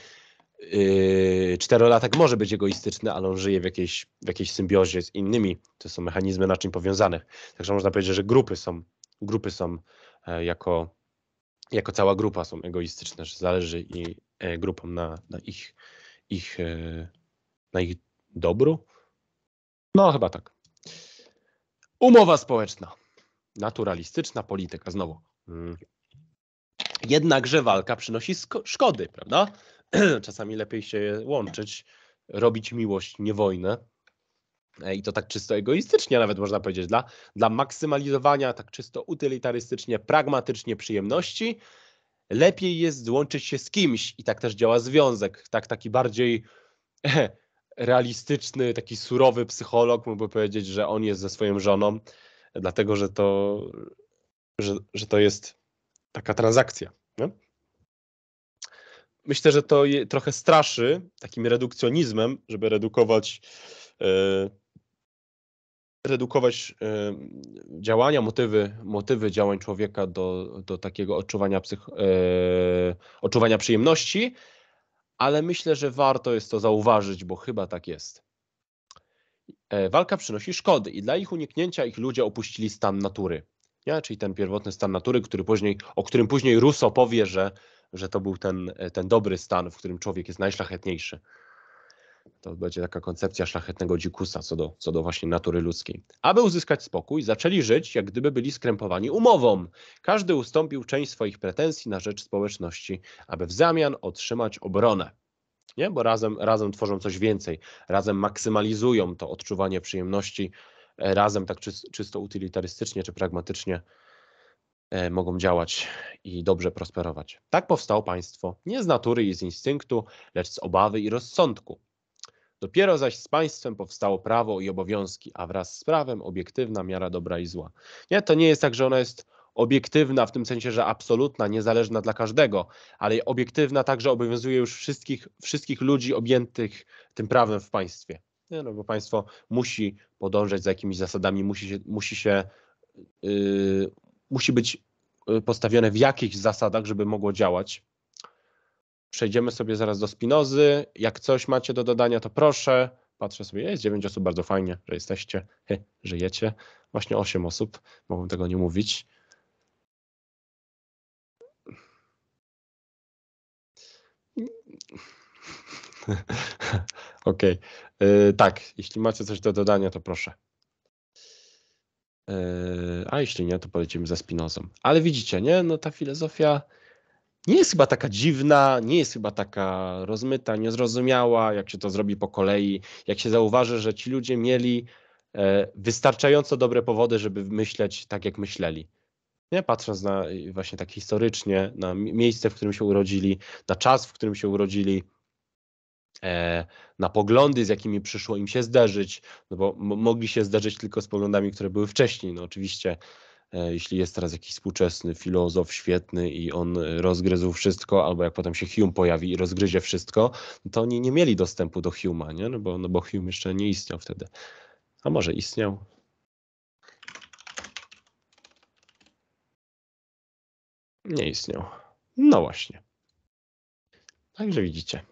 yy, czterolatek może być egoistyczny, ale on żyje w jakiejś, w jakiejś symbiozie z innymi, to są mechanizmy naczyń powiązanych. Także można powiedzieć, że grupy są grupy są e, jako, jako cała grupa są egoistyczne, że zależy i e, grupom na, na ich, ich, e, na ich dobru. No, chyba tak. Umowa społeczna. Naturalistyczna polityka, znowu. Mm. Jednakże walka przynosi szkody, prawda? Czasami lepiej się łączyć, robić miłość, nie wojnę. E, i to tak czysto egoistycznie nawet można powiedzieć, dla, dla maksymalizowania tak czysto utylitarystycznie, pragmatycznie przyjemności, lepiej jest złączyć się z kimś i tak też działa związek, tak taki bardziej realistyczny, taki surowy psycholog mógłby powiedzieć, że on jest ze swoją żoną, dlatego że to, że, że to jest taka transakcja. Nie? Myślę, że to je, trochę straszy takim redukcjonizmem, żeby redukować e, redukować y, działania, motywy, motywy działań człowieka do, do takiego odczuwania, psych, y, odczuwania przyjemności, ale myślę, że warto jest to zauważyć, bo chyba tak jest. E, walka przynosi szkody i dla ich uniknięcia ich ludzie opuścili stan natury. Nie? Czyli ten pierwotny stan natury, który później, o którym później Russo powie, że, że to był ten, ten dobry stan, w którym człowiek jest najszlachetniejszy. To będzie taka koncepcja szlachetnego dzikusa co do, co do właśnie natury ludzkiej. Aby uzyskać spokój, zaczęli żyć, jak gdyby byli skrępowani umową. Każdy ustąpił część swoich pretensji na rzecz społeczności, aby w zamian otrzymać obronę. Nie? Bo razem, razem tworzą coś więcej, razem maksymalizują to odczuwanie przyjemności, e, razem tak czysto utylitarystycznie czy pragmatycznie e, mogą działać i dobrze prosperować. Tak powstało państwo nie z natury i z instynktu, lecz z obawy i rozsądku. Dopiero zaś z państwem powstało prawo i obowiązki, a wraz z prawem obiektywna miara dobra i zła. Nie, to nie jest tak, że ona jest obiektywna w tym sensie, że absolutna, niezależna dla każdego, ale obiektywna także obowiązuje już wszystkich, wszystkich ludzi objętych tym prawem w państwie. Nie, no bo państwo musi podążać za jakimiś zasadami, musi się, musi, się, yy, musi być yy, postawione w jakichś zasadach, żeby mogło działać. Przejdziemy sobie zaraz do Spinozy. Jak coś macie do dodania, to proszę. Patrzę sobie, jest dziewięć osób, bardzo fajnie, że jesteście, Hy, żyjecie. Właśnie osiem osób, mogłem tego nie mówić. Okej. Okay. Yy, tak, jeśli macie coś do dodania, to proszę. Yy, a jeśli nie, to polecimy za Spinozą. Ale widzicie, nie? No ta filozofia nie jest chyba taka dziwna, nie jest chyba taka rozmyta, niezrozumiała, jak się to zrobi po kolei, jak się zauważy, że ci ludzie mieli e, wystarczająco dobre powody, żeby myśleć tak, jak myśleli. Nie? Patrząc na właśnie tak historycznie, na miejsce, w którym się urodzili, na czas, w którym się urodzili, e, na poglądy, z jakimi przyszło im się zderzyć, no bo mogli się zderzyć tylko z poglądami, które były wcześniej. No oczywiście E, jeśli jest teraz jakiś współczesny filozof świetny i on rozgryzł wszystko, albo jak potem się Hume pojawi i rozgryzie wszystko, no to oni nie mieli dostępu do Hume'a, nie? No, bo, no bo Hume jeszcze nie istniał wtedy. A może istniał? Nie istniał. No właśnie. Także widzicie.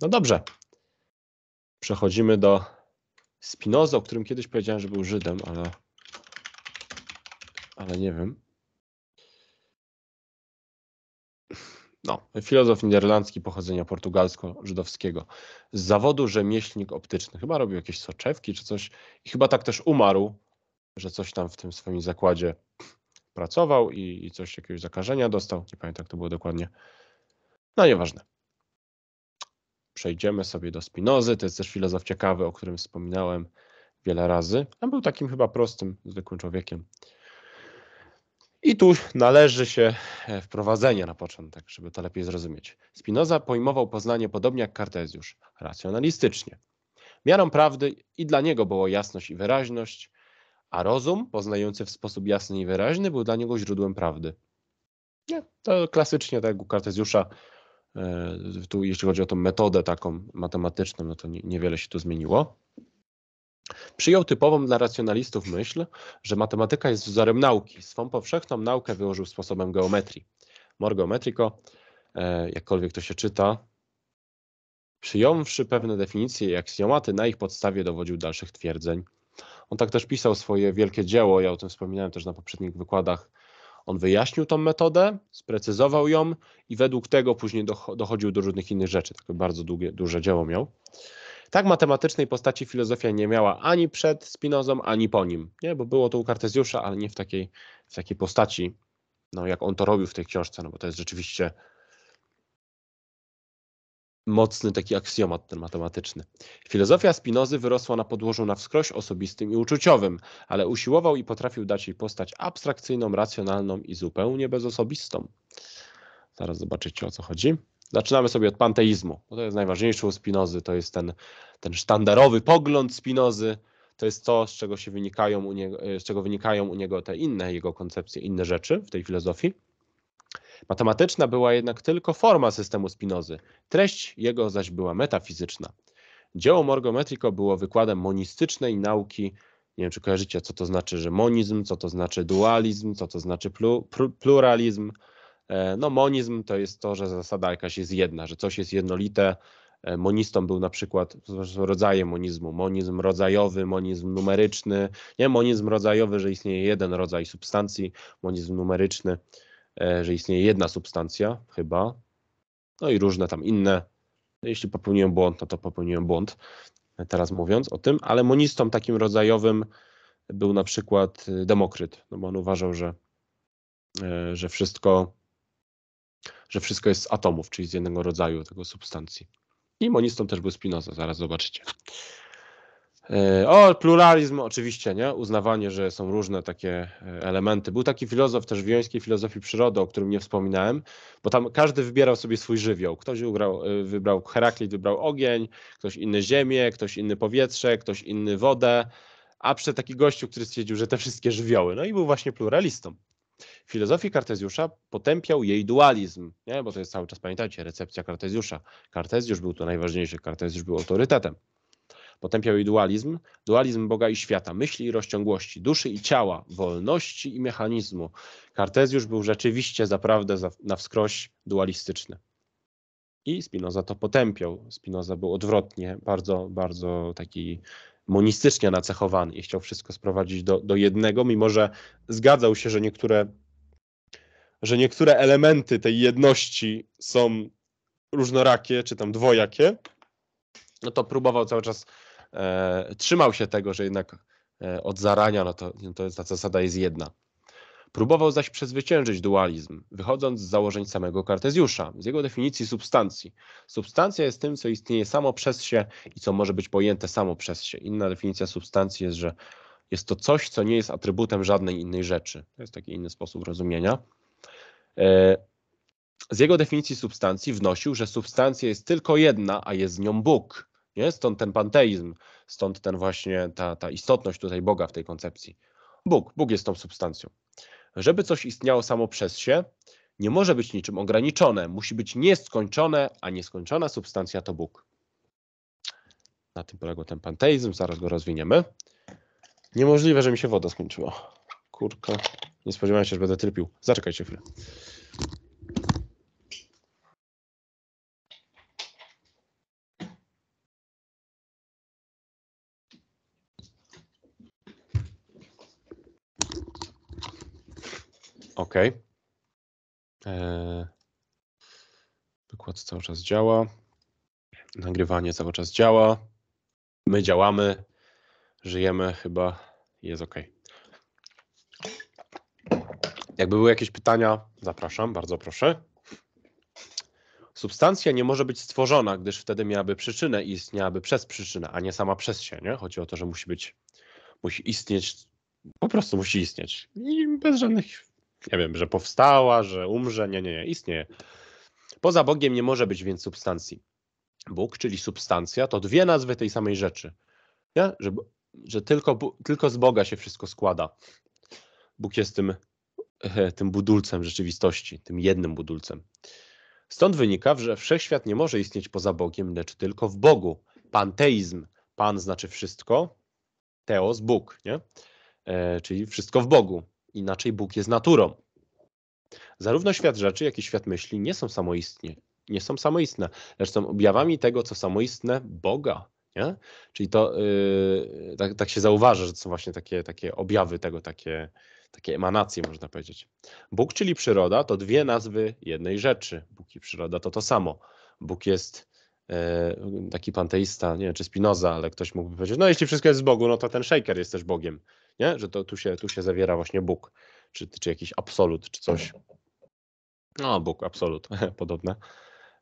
No dobrze. Przechodzimy do Spinoza, o którym kiedyś powiedziałem, że był Żydem, ale ale nie wiem. No, filozof niderlandzki pochodzenia portugalsko-żydowskiego. Z zawodu rzemieślnik optyczny. Chyba robił jakieś soczewki czy coś. I chyba tak też umarł, że coś tam w tym swoim zakładzie pracował i, i coś jakiegoś zakażenia dostał. Nie pamiętam, jak to było dokładnie. No, nieważne. Przejdziemy sobie do Spinozy. To jest też filozof ciekawy, o którym wspominałem wiele razy. On był takim chyba prostym, zwykłym człowiekiem. I tu należy się e, wprowadzenie na początek, żeby to lepiej zrozumieć. Spinoza pojmował poznanie podobnie jak Kartezjusz, racjonalistycznie. Miarą prawdy i dla niego było jasność i wyraźność, a rozum, poznający w sposób jasny i wyraźny, był dla niego źródłem prawdy. Nie, to klasycznie tak u Kartezjusza, e, tu jeśli chodzi o tą metodę taką matematyczną, no to niewiele się tu zmieniło. Przyjął typową dla racjonalistów myśl, że matematyka jest wzorem nauki. Swą powszechną naukę wyłożył sposobem geometrii. Morgeometrico, e, jakkolwiek to się czyta, przyjąwszy pewne definicje i aksjomaty, na ich podstawie dowodził dalszych twierdzeń. On tak też pisał swoje wielkie dzieło, ja o tym wspominałem też na poprzednich wykładach. On wyjaśnił tą metodę, sprecyzował ją i według tego później dochodził do różnych innych rzeczy. Takie bardzo długie, duże dzieło miał. Tak matematycznej postaci filozofia nie miała ani przed Spinozą, ani po nim, nie? bo było to u Kartezjusza, ale nie w takiej, w takiej postaci, no, jak on to robił w tej książce, no bo to jest rzeczywiście mocny taki aksjomat ten matematyczny. Filozofia Spinozy wyrosła na podłożu na wskroś osobistym i uczuciowym, ale usiłował i potrafił dać jej postać abstrakcyjną, racjonalną i zupełnie bezosobistą. Zaraz zobaczycie o co chodzi. Zaczynamy sobie od panteizmu, bo to jest najważniejsze u Spinozy, to jest ten, ten sztandarowy pogląd Spinozy, to jest to, z czego, się wynikają u niego, e, z czego wynikają u niego te inne jego koncepcje, inne rzeczy w tej filozofii. Matematyczna była jednak tylko forma systemu Spinozy, treść jego zaś była metafizyczna. Dzieło Morgometrico było wykładem monistycznej nauki. Nie wiem, czy kojarzycie, co to znaczy, że monizm, co to znaczy dualizm, co to znaczy plu, pluralizm. E, no monizm to jest to, że zasada jakaś jest jedna, że coś jest jednolite. E, monistą był na przykład rodzaje monizmu, monizm rodzajowy, monizm numeryczny. Nie, monizm rodzajowy, że istnieje jeden rodzaj substancji, monizm numeryczny, e, że istnieje jedna substancja chyba. No i różne tam inne. Jeśli popełniłem błąd, no to popełniłem błąd, teraz mówiąc o tym, ale monistą takim rodzajowym był na przykład Demokryt, no bo on uważał, że, że wszystko że wszystko jest z atomów, czyli z jednego rodzaju tego substancji. I monistą też był Spinoza, zaraz zobaczycie. E, o, pluralizm oczywiście, nie? Uznawanie, że są różne takie e, elementy. Był taki filozof też w jońskiej filozofii przyrody, o którym nie wspominałem, bo tam każdy wybierał sobie swój żywioł. Ktoś ugrał, e, wybrał Heraklit, wybrał ogień, ktoś inny ziemię, ktoś inny powietrze, ktoś inny wodę, a przy taki gościu, który stwierdził, że te wszystkie żywioły. No i był właśnie pluralistą. W filozofii Kartezjusza potępiał jej dualizm, nie? bo to jest cały czas, pamiętajcie, recepcja Kartezjusza. Kartezjusz był to najważniejszy, Kartezjusz był autorytetem. Potępiał jej dualizm, dualizm Boga i świata, myśli i rozciągłości, duszy i ciała, wolności i mechanizmu. Kartezjusz był rzeczywiście zaprawdę na wskroś dualistyczny. I Spinoza to potępiał. Spinoza był odwrotnie, bardzo, bardzo taki monistycznie nacechowany i chciał wszystko sprowadzić do, do jednego, mimo że zgadzał się, że niektóre, że niektóre elementy tej jedności są różnorakie czy tam dwojakie, no to próbował cały czas, e, trzymał się tego, że jednak e, od zarania no to, no to jest, ta zasada jest jedna. Próbował zaś przezwyciężyć dualizm, wychodząc z założeń samego Kartezjusza, z jego definicji substancji. Substancja jest tym, co istnieje samo przez się i co może być pojęte samo przez się. Inna definicja substancji jest, że jest to coś, co nie jest atrybutem żadnej innej rzeczy. To jest taki inny sposób rozumienia. E, z jego definicji substancji wnosił, że substancja jest tylko jedna, a jest z nią Bóg. Nie? Stąd ten panteizm, stąd ten właśnie ta, ta istotność tutaj Boga w tej koncepcji. Bóg, Bóg jest tą substancją żeby coś istniało samo przez się, nie może być niczym ograniczone. Musi być nieskończone, a nieskończona substancja to Bóg. Na tym polegał ten panteizm, zaraz go rozwiniemy. Niemożliwe, że mi się woda skończyła. Kurka, nie spodziewałem się, że będę trypił. Zaczekajcie chwilę. OK. E, wykład cały czas działa. Nagrywanie cały czas działa. My działamy. Żyjemy chyba. Jest OK. Jakby były jakieś pytania, zapraszam, bardzo proszę. Substancja nie może być stworzona, gdyż wtedy miałaby przyczynę i istniałaby przez przyczynę, a nie sama przez się. Nie? Chodzi o to, że musi być, musi istnieć, po prostu musi istnieć. I bez żadnych nie wiem, że powstała, że umrze. Nie, nie, nie, istnieje. Poza Bogiem nie może być więc substancji. Bóg, czyli substancja, to dwie nazwy tej samej rzeczy. Nie? Że, że tylko, tylko z Boga się wszystko składa. Bóg jest tym, e, tym budulcem rzeczywistości, tym jednym budulcem. Stąd wynika, że wszechświat nie może istnieć poza Bogiem, lecz tylko w Bogu. Panteizm. Pan znaczy wszystko, teos Bóg, nie? E, czyli wszystko w Bogu. Inaczej Bóg jest naturą. Zarówno świat rzeczy, jak i świat myśli nie są samoistnie, nie są samoistne, lecz są objawami tego, co samoistne Boga. Nie? Czyli to yy, tak, tak, się zauważa, że to są właśnie takie, takie objawy tego, takie, takie emanacje, można powiedzieć. Bóg, czyli przyroda, to dwie nazwy jednej rzeczy. Bóg i przyroda to to samo. Bóg jest yy, taki panteista, nie wiem czy Spinoza, ale ktoś mógłby powiedzieć, no jeśli wszystko jest z Bogu, no to ten shaker jest też Bogiem nie? że to tu się, tu się zawiera właśnie Bóg, czy, czy jakiś absolut, czy coś. No, Bóg, absolut, podobne.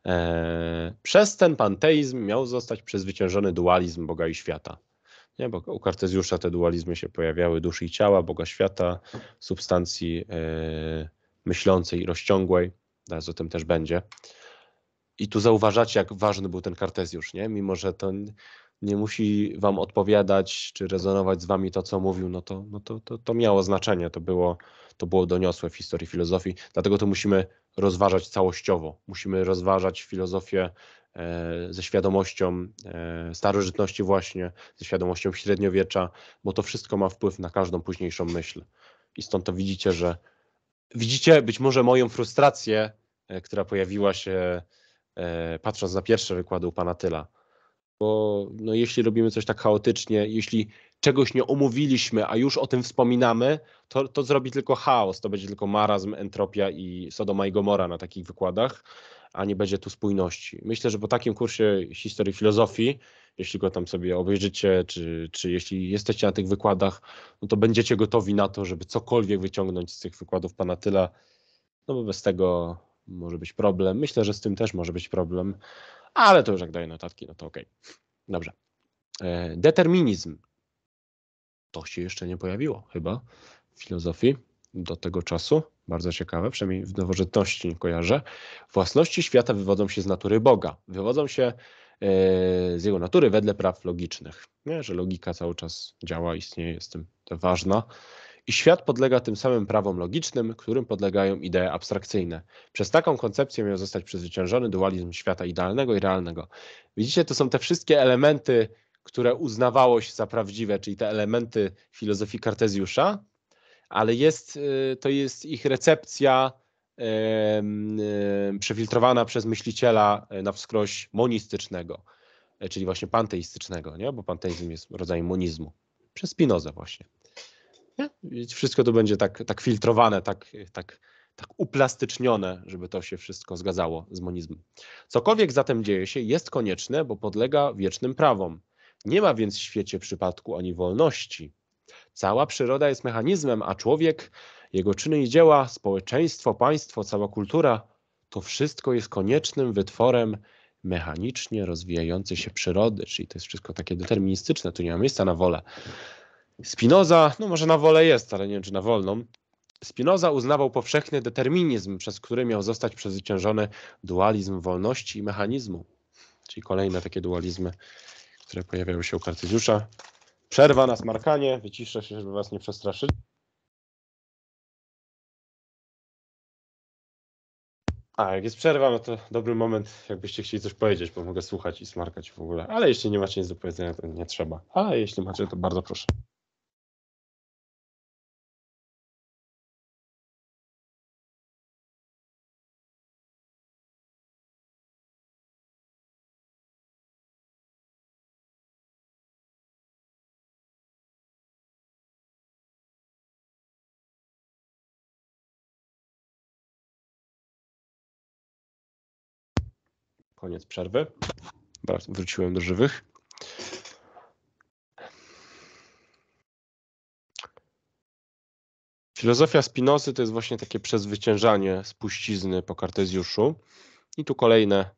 Eee, przez ten panteizm miał zostać przezwyciężony dualizm Boga i świata. Nie, bo u Kartezjusza te dualizmy się pojawiały duszy i ciała, Boga świata, substancji eee, myślącej i rozciągłej. Zaraz o tym też będzie. I tu zauważacie, jak ważny był ten Kartezjusz, nie? Mimo, że to nie musi wam odpowiadać czy rezonować z wami to, co mówił, no to, no to, to, to miało znaczenie, to było, to było doniosłe w historii filozofii. Dlatego to musimy rozważać całościowo. Musimy rozważać filozofię e, ze świadomością e, starożytności właśnie, ze świadomością średniowiecza, bo to wszystko ma wpływ na każdą późniejszą myśl. I stąd to widzicie, że widzicie być może moją frustrację, e, która pojawiła się patrząc na pierwsze wykłady u pana Tyla bo no, jeśli robimy coś tak chaotycznie, jeśli czegoś nie omówiliśmy, a już o tym wspominamy, to, to zrobi tylko chaos. To będzie tylko marazm, entropia i Sodoma i Gomora na takich wykładach, a nie będzie tu spójności. Myślę, że po takim kursie historii filozofii, jeśli go tam sobie obejrzycie, czy, czy jeśli jesteście na tych wykładach, no to będziecie gotowi na to, żeby cokolwiek wyciągnąć z tych wykładów pana Tyla, no bo bez tego może być problem. Myślę, że z tym też może być problem ale to już jak daję notatki, no to okej. Okay. Dobrze. E, determinizm. To się jeszcze nie pojawiło chyba w filozofii do tego czasu. Bardzo ciekawe, przynajmniej w nowożytności kojarzę. Własności świata wywodzą się z natury Boga. Wywodzą się e, z jego natury wedle praw logicznych. Nie? Że logika cały czas działa, istnieje, jest tym ważna i świat podlega tym samym prawom logicznym, którym podlegają idee abstrakcyjne. Przez taką koncepcję miał zostać przezwyciężony dualizm świata idealnego i realnego. Widzicie, to są te wszystkie elementy, które uznawało się za prawdziwe, czyli te elementy filozofii Kartezjusza, ale jest, y, to jest ich recepcja y, przefiltrowana przez myśliciela y, na wskroś monistycznego, czyli właśnie panteistycznego, nie? bo panteizm jest rodzajem monizmu, przez Spinozę właśnie. Nie? wszystko to będzie tak, tak filtrowane, tak, tak, tak uplastycznione, żeby to się wszystko zgadzało z monizmem. Cokolwiek zatem dzieje się, jest konieczne, bo podlega wiecznym prawom. Nie ma więc w świecie przypadku ani wolności. Cała przyroda jest mechanizmem, a człowiek, jego czyny i dzieła, społeczeństwo, państwo, cała kultura to wszystko jest koniecznym wytworem mechanicznie rozwijającej się przyrody, czyli to jest wszystko takie deterministyczne, tu nie ma miejsca na wolę. Spinoza, no może na wolę jest, ale nie wiem czy na wolną, Spinoza uznawał powszechny determinizm, przez który miał zostać przezwyciężony dualizm wolności i mechanizmu. Czyli kolejne takie dualizmy, które pojawiają się u Kartezjusza. Przerwa na smarkanie, wyciszę się, żeby was nie przestraszyć. A, jak jest przerwa, no to dobry moment, jakbyście chcieli coś powiedzieć, bo mogę słuchać i smarkać w ogóle. Ale jeśli nie macie nic do powiedzenia, to nie trzeba. A jeśli macie, to bardzo proszę. koniec przerwy. Wróciłem do żywych. Filozofia Spinozy to jest właśnie takie przezwyciężanie spuścizny po Kartezjuszu. I tu kolejne,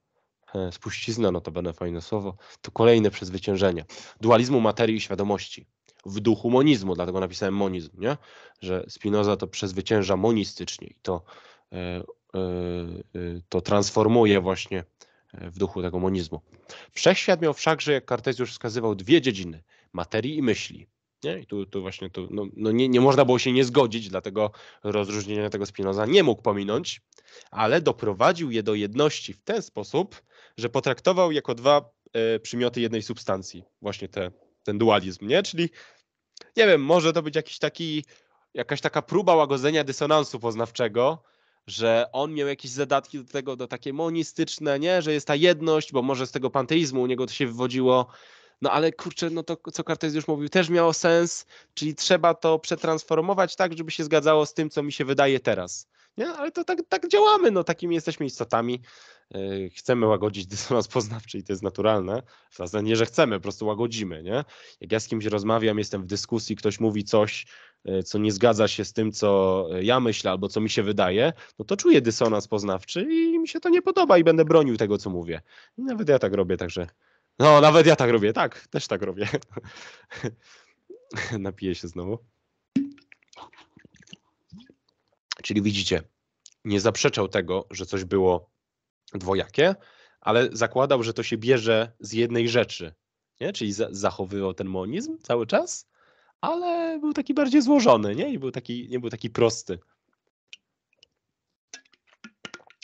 e, spuścizna, notabene fajne słowo, tu kolejne przezwyciężenie dualizmu materii i świadomości w duchu monizmu, dlatego napisałem monizm, nie? że Spinoza to przezwycięża monistycznie i to, yy, yy, to transformuje właśnie w duchu tego monizmu. Wszechświat miał wszakże, jak Kartezjusz wskazywał, dwie dziedziny materii i myśli. Nie? I tu, tu właśnie tu, no, no nie, nie można było się nie zgodzić, dlatego rozróżnienia tego Spinoza nie mógł pominąć, ale doprowadził je do jedności w ten sposób, że potraktował jako dwa y, przymioty jednej substancji, właśnie te, ten dualizm, nie? Czyli nie wiem, może to być jakiś taki, jakaś taka próba łagodzenia dysonansu poznawczego, że on miał jakieś zadatki do tego, do takie monistyczne, nie? że jest ta jedność, bo może z tego panteizmu u niego to się wywodziło. No ale kurczę, no to co Cortez już mówił, też miało sens, czyli trzeba to przetransformować tak, żeby się zgadzało z tym, co mi się wydaje teraz. Nie? Ale to tak, tak działamy, no takimi jesteśmy istotami. Yy, chcemy łagodzić dysonans poznawczy i to jest naturalne. W zasadzie nie, że chcemy, po prostu łagodzimy. Nie? Jak ja z kimś rozmawiam, jestem w dyskusji, ktoś mówi coś, E, co nie zgadza się z tym, co ja myślę albo co mi się wydaje, no to czuję dysonans poznawczy i mi się to nie podoba i będę bronił tego, co mówię. I nawet ja tak robię, także. No, nawet ja tak robię, tak, też tak robię. Napiję się znowu. Czyli widzicie, nie zaprzeczał tego, że coś było dwojakie, ale zakładał, że to się bierze z jednej rzeczy. Nie? Czyli zachowywał ten monizm cały czas, ale był taki bardziej złożony, nie? I był taki, nie był taki prosty.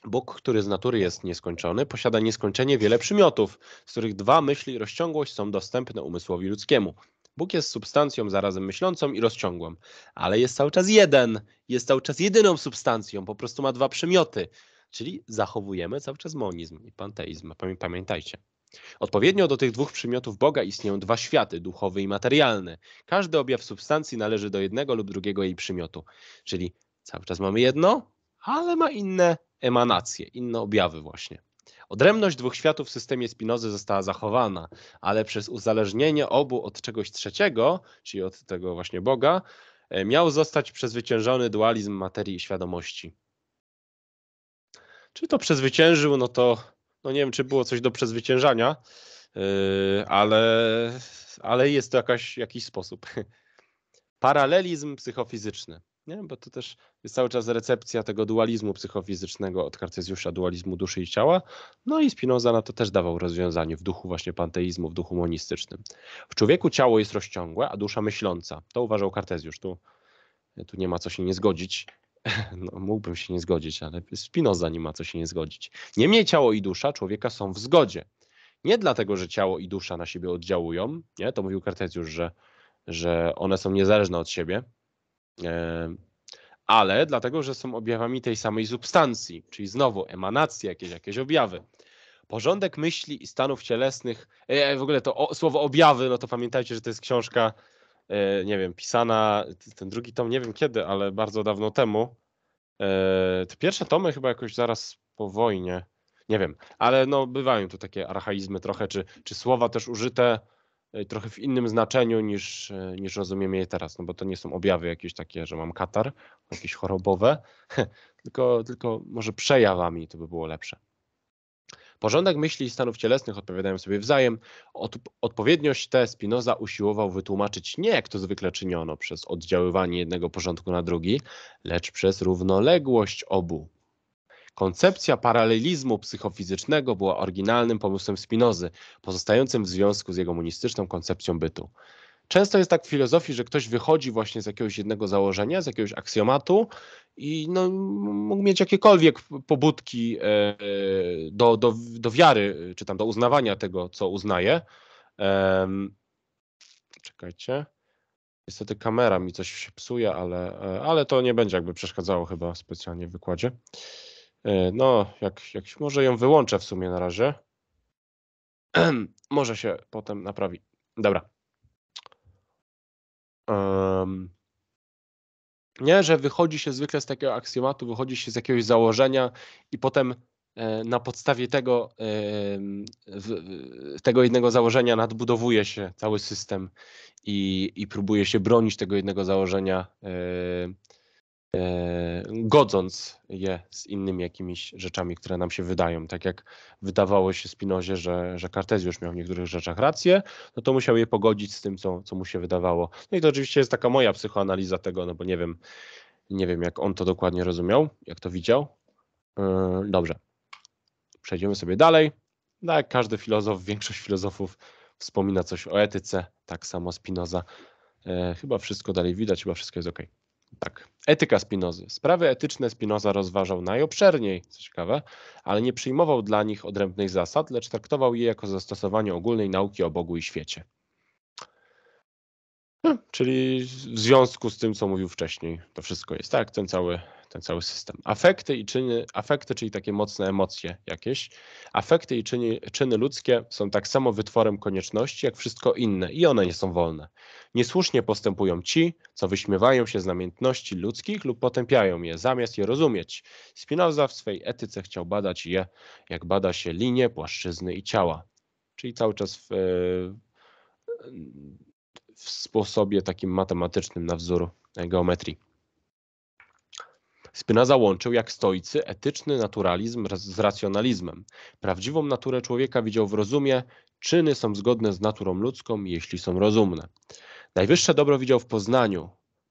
Bóg, który z natury jest nieskończony, posiada nieskończenie wiele przymiotów, z których dwa myśli i rozciągłość są dostępne umysłowi ludzkiemu. Bóg jest substancją zarazem myślącą i rozciągłą, ale jest cały czas jeden, jest cały czas jedyną substancją, po prostu ma dwa przymioty. Czyli zachowujemy cały czas monizm i panteizm, pamiętajcie. Odpowiednio do tych dwóch przymiotów Boga istnieją dwa światy, duchowy i materialny. Każdy objaw substancji należy do jednego lub drugiego jej przymiotu. Czyli cały czas mamy jedno, ale ma inne emanacje, inne objawy właśnie. Odrębność dwóch światów w systemie Spinozy została zachowana, ale przez uzależnienie obu od czegoś trzeciego, czyli od tego właśnie Boga, e, miał zostać przezwyciężony dualizm materii i świadomości. Czy to przezwyciężył, no to no nie wiem, czy było coś do przezwyciężania, yy, ale, ale jest to jakaś, jakiś sposób. Paralelizm psychofizyczny. Nie? Bo to też jest cały czas recepcja tego dualizmu psychofizycznego od Kartezjusza dualizmu duszy i ciała. No i Spinoza na to też dawał rozwiązanie w duchu właśnie panteizmu, w duchu monistycznym. W człowieku ciało jest rozciągłe, a dusza myśląca. To uważał Kartezjusz. Tu, tu nie ma co się nie zgodzić. no, mógłbym się nie zgodzić, ale Spinoza nie ma co się nie zgodzić. Niemniej ciało i dusza człowieka są w zgodzie. Nie dlatego, że ciało i dusza na siebie oddziałują, nie? to mówił Kartezjusz, że, że one są niezależne od siebie, ale dlatego, że są objawami tej samej substancji, czyli znowu emanacje, jakieś, jakieś objawy. Porządek myśli i stanów cielesnych, e, w ogóle to słowo objawy, no to pamiętajcie, że to jest książka E, nie wiem, pisana, ten drugi tom nie wiem kiedy, ale bardzo dawno temu. E, te pierwsze tomy chyba jakoś zaraz po wojnie, nie wiem, ale no bywają tu takie archaizmy trochę, czy, czy słowa też użyte e, trochę w innym znaczeniu niż, niż rozumiemy je teraz, no bo to nie są objawy jakieś takie, że mam katar, jakieś chorobowe, tylko, tylko może przejawami to by było lepsze. Porządek myśli i stanów cielesnych odpowiadają sobie wzajem. Od, odpowiedniość tę Spinoza usiłował wytłumaczyć nie, jak to zwykle czyniono, przez oddziaływanie jednego porządku na drugi, lecz przez równoległość obu. Koncepcja paralelizmu psychofizycznego była oryginalnym pomysłem Spinozy, pozostającym w związku z jego monistyczną koncepcją bytu. Często jest tak w filozofii, że ktoś wychodzi właśnie z jakiegoś jednego założenia, z jakiegoś aksjomatu i no, mógł mieć jakiekolwiek pobudki e, e, do, do, do wiary, czy tam do uznawania tego, co uznaje. Czekajcie. Niestety kamera mi coś się psuje, ale, e, ale to nie będzie jakby przeszkadzało chyba specjalnie w wykładzie. No, jak, jak może ją wyłączę w sumie na razie. może się potem naprawi. Dobra. Um, nie, że wychodzi się zwykle z takiego aksjomatu, wychodzi się z jakiegoś założenia i potem e, na podstawie tego, tego jednego założenia nadbudowuje się cały system i, i próbuje się bronić tego jednego założenia e, E, godząc je z innymi jakimiś rzeczami, które nam się wydają. Tak jak wydawało się Spinozie, że, że Kartezjusz miał w niektórych rzeczach rację, no to musiał je pogodzić z tym, co, co mu się wydawało. No i to oczywiście jest taka moja psychoanaliza tego, no bo nie wiem, nie wiem jak on to dokładnie rozumiał, jak to widział. E, dobrze, przejdziemy sobie dalej. No jak każdy filozof, większość filozofów wspomina coś o etyce, tak samo Spinoza. E, chyba wszystko dalej widać, chyba wszystko jest ok. Tak. Etyka Spinozy. Sprawy etyczne Spinoza rozważał najobszerniej, co ciekawe, ale nie przyjmował dla nich odrębnych zasad, lecz traktował je jako zastosowanie ogólnej nauki o Bogu i świecie. Hmm, czyli w związku z tym, co mówił wcześniej, to wszystko jest, tak? Ten cały ten cały system. Afekty i czyny, afekty, czyli takie mocne emocje jakieś, afekty i czyny, czyny ludzkie są tak samo wytworem konieczności, jak wszystko inne i one nie są wolne. Niesłusznie postępują ci, co wyśmiewają się z namiętności ludzkich lub potępiają je, zamiast je rozumieć. Spinoza w swej etyce chciał badać je, jak bada się linie, płaszczyzny i ciała. Czyli cały czas w, w sposobie takim matematycznym na wzór geometrii. Spinoza łączył, jak stoicy, etyczny naturalizm z racjonalizmem. Prawdziwą naturę człowieka widział w rozumie, czyny są zgodne z naturą ludzką, jeśli są rozumne. Najwyższe dobro widział w poznaniu.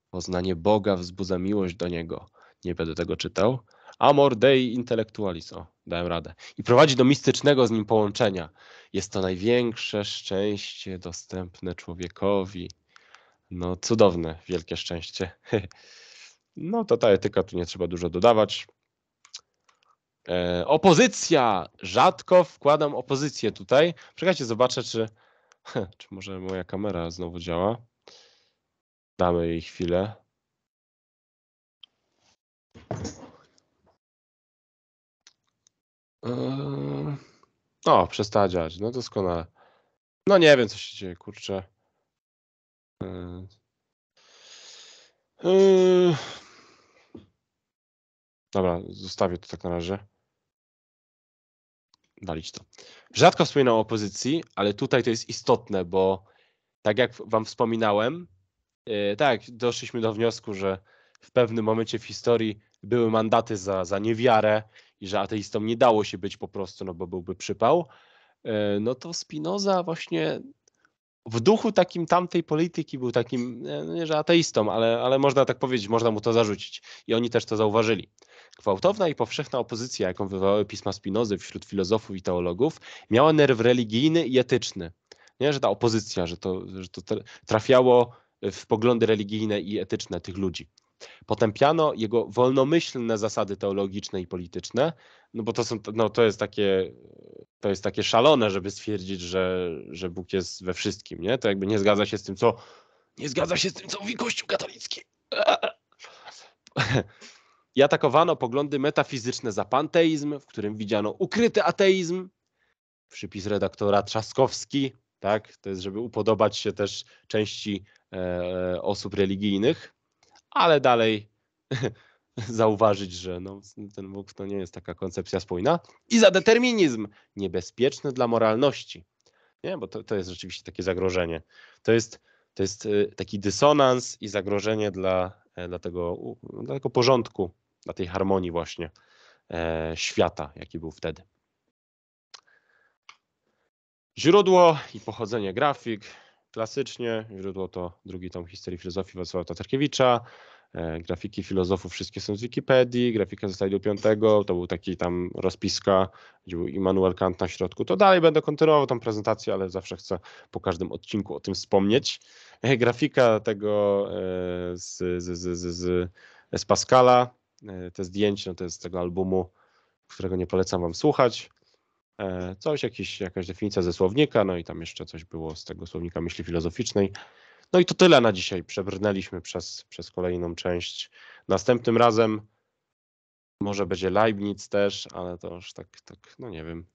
Poznanie Boga wzbudza miłość do Niego. Nie będę tego czytał. Amor Dei Intellectualis. O, dałem radę. I prowadzi do mistycznego z nim połączenia. Jest to największe szczęście dostępne człowiekowi. No, cudowne, wielkie szczęście. No to ta etyka, tu nie trzeba dużo dodawać. E, opozycja! Rzadko wkładam opozycję tutaj. Czekajcie, zobaczę, czy, czy może moja kamera znowu działa. Damy jej chwilę. E, o, przestała działać. No doskonale. No nie wiem, co się dzieje, kurczę. E, Yy. Dobra, zostawię to tak na razie. Dalić to. Rzadko wspominam o opozycji, ale tutaj to jest istotne, bo tak jak wam wspominałem, yy, tak, doszliśmy do wniosku, że w pewnym momencie w historii były mandaty za, za niewiarę i że ateistom nie dało się być po prostu, no bo byłby przypał, yy, no to Spinoza właśnie w duchu takim tamtej polityki był takim, e, no nie że ateistą, ale, ale można tak powiedzieć, można mu to zarzucić. I oni też to zauważyli. Gwałtowna i powszechna opozycja, jaką wywołały pisma Spinozy wśród filozofów i teologów, miała nerw religijny i etyczny. Nie, że ta opozycja, że to, że to trafiało w poglądy religijne i etyczne tych ludzi. Potępiano jego wolnomyślne zasady teologiczne i polityczne, no bo to, są, no to, jest, takie, to jest takie szalone, żeby stwierdzić, że, że Bóg jest we wszystkim, nie? To jakby nie zgadza się z tym, co nie zgadza się z tym, co mówi Kościół katolicki. I atakowano poglądy metafizyczne za panteizm, w którym widziano ukryty ateizm, przypis redaktora Trzaskowski, tak? To jest, żeby upodobać się też części e, osób religijnych ale dalej zauważyć, że no, ten Bóg to nie jest taka koncepcja spójna. I za determinizm niebezpieczny dla moralności. Nie? Bo to, to jest rzeczywiście takie zagrożenie. To jest, to jest y, taki dysonans i zagrożenie dla, e, dla, tego, dla tego porządku, dla tej harmonii właśnie e, świata, jaki był wtedy. Źródło i pochodzenie grafik klasycznie. Źródło to drugi tom historii filozofii Wacława Tatarkiewicza. Grafiki filozofów wszystkie są z Wikipedii, grafika z slajdu piątego, to był taki tam rozpiska, gdzie był Immanuel Kant na środku. To dalej będę kontynuował tą prezentację, ale zawsze chcę po każdym odcinku o tym wspomnieć. Grafika tego z, z, z, z, z Pascala, te zdjęcia no to jest z tego albumu, którego nie polecam wam słuchać. E, coś, jakiś, jakaś definicja ze słownika, no i tam jeszcze coś było z tego słownika myśli filozoficznej. No i to tyle na dzisiaj. Przebrnęliśmy przez, przez kolejną część. Następnym razem może będzie Leibniz też, ale to już tak, tak, no nie wiem.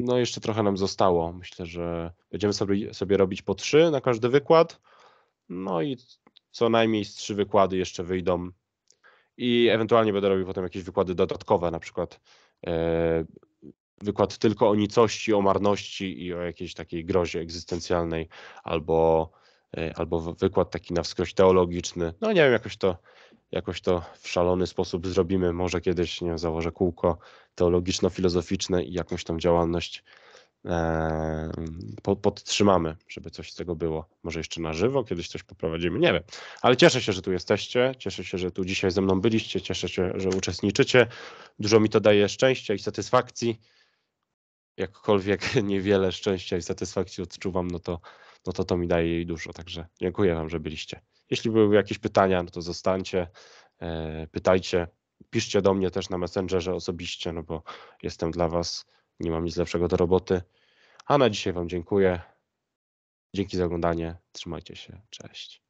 No jeszcze trochę nam zostało. Myślę, że będziemy sobie, sobie robić po trzy na każdy wykład. No i co najmniej z trzy wykłady jeszcze wyjdą. I ewentualnie będę robił potem jakieś wykłady dodatkowe, na przykład yy, wykład tylko o nicości, o marności i o jakiejś takiej grozie egzystencjalnej, albo, e, albo wykład taki na wskroś teologiczny. No nie wiem, jakoś to, jakoś to w szalony sposób zrobimy. Może kiedyś nie wiem, założę kółko teologiczno-filozoficzne i jakąś tam działalność e, podtrzymamy, żeby coś z tego było. Może jeszcze na żywo kiedyś coś poprowadzimy, nie wiem. Ale cieszę się, że tu jesteście, cieszę się, że tu dzisiaj ze mną byliście, cieszę się, że uczestniczycie. Dużo mi to daje szczęścia i satysfakcji jakkolwiek niewiele szczęścia i satysfakcji odczuwam, no to, no to to mi daje jej dużo. Także dziękuję Wam, że byliście. Jeśli były jakieś pytania, no to zostańcie, e, pytajcie, piszcie do mnie też na Messengerze osobiście, no bo jestem dla Was, nie mam nic lepszego do roboty. A na dzisiaj Wam dziękuję. Dzięki za oglądanie. Trzymajcie się. Cześć.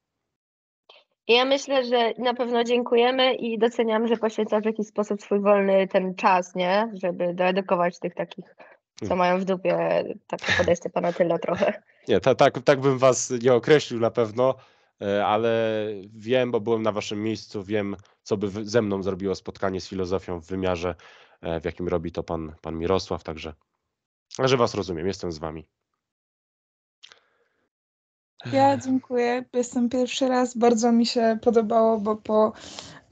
Ja myślę, że na pewno dziękujemy i doceniam, że poświęcasz w jakiś sposób swój wolny ten czas, nie? Żeby doedukować tych takich Hmm. co mają w dupie takie podejście pana tyle trochę. Nie, ta, tak, tak bym was nie określił na pewno, e, ale wiem, bo byłem na waszym miejscu, wiem, co by ze mną zrobiło spotkanie z filozofią w wymiarze, e, w jakim robi to pan, pan Mirosław, także że was rozumiem, jestem z wami. Ja dziękuję. Jestem pierwszy raz. Bardzo mi się podobało, bo po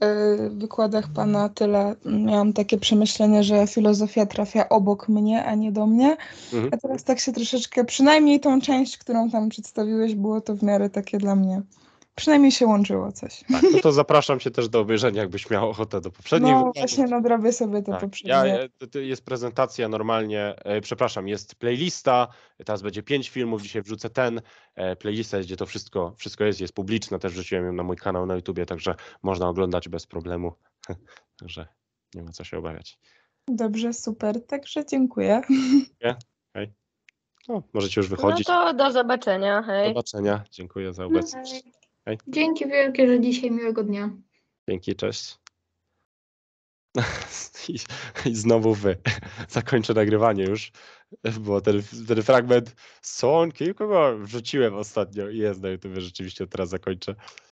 Y, wykładach pana tyle miałam takie przemyślenie, że filozofia trafia obok mnie, a nie do mnie. Mhm. A teraz tak się troszeczkę, przynajmniej tą część, którą tam przedstawiłeś, było to w miarę takie dla mnie Przynajmniej się łączyło coś. Tak, no to zapraszam się też do obejrzenia, jakbyś miał ochotę do poprzedniej. No właśnie nadrobię sobie to tak. poprzednie. Ja, e, jest prezentacja normalnie, e, przepraszam, jest playlista, teraz będzie pięć filmów, dzisiaj wrzucę ten. E, playlista jest, gdzie to wszystko, wszystko jest, jest publiczna, też wrzuciłem ją na mój kanał na YouTubie, także można oglądać bez problemu. także nie ma co się obawiać. Dobrze, super, także dziękuję. Dziękuję, hej. No, możecie już no wychodzić. No to do zobaczenia, hej. Do zobaczenia, dziękuję za obecność. No Dzięki wielkie, że dzisiaj miłego dnia. Dzięki, cześć. I, I, znowu wy. Zakończę nagrywanie już, bo ten, ten fragment słonki, kogo wrzuciłem ostatnio i jest na YouTube, rzeczywiście teraz zakończę.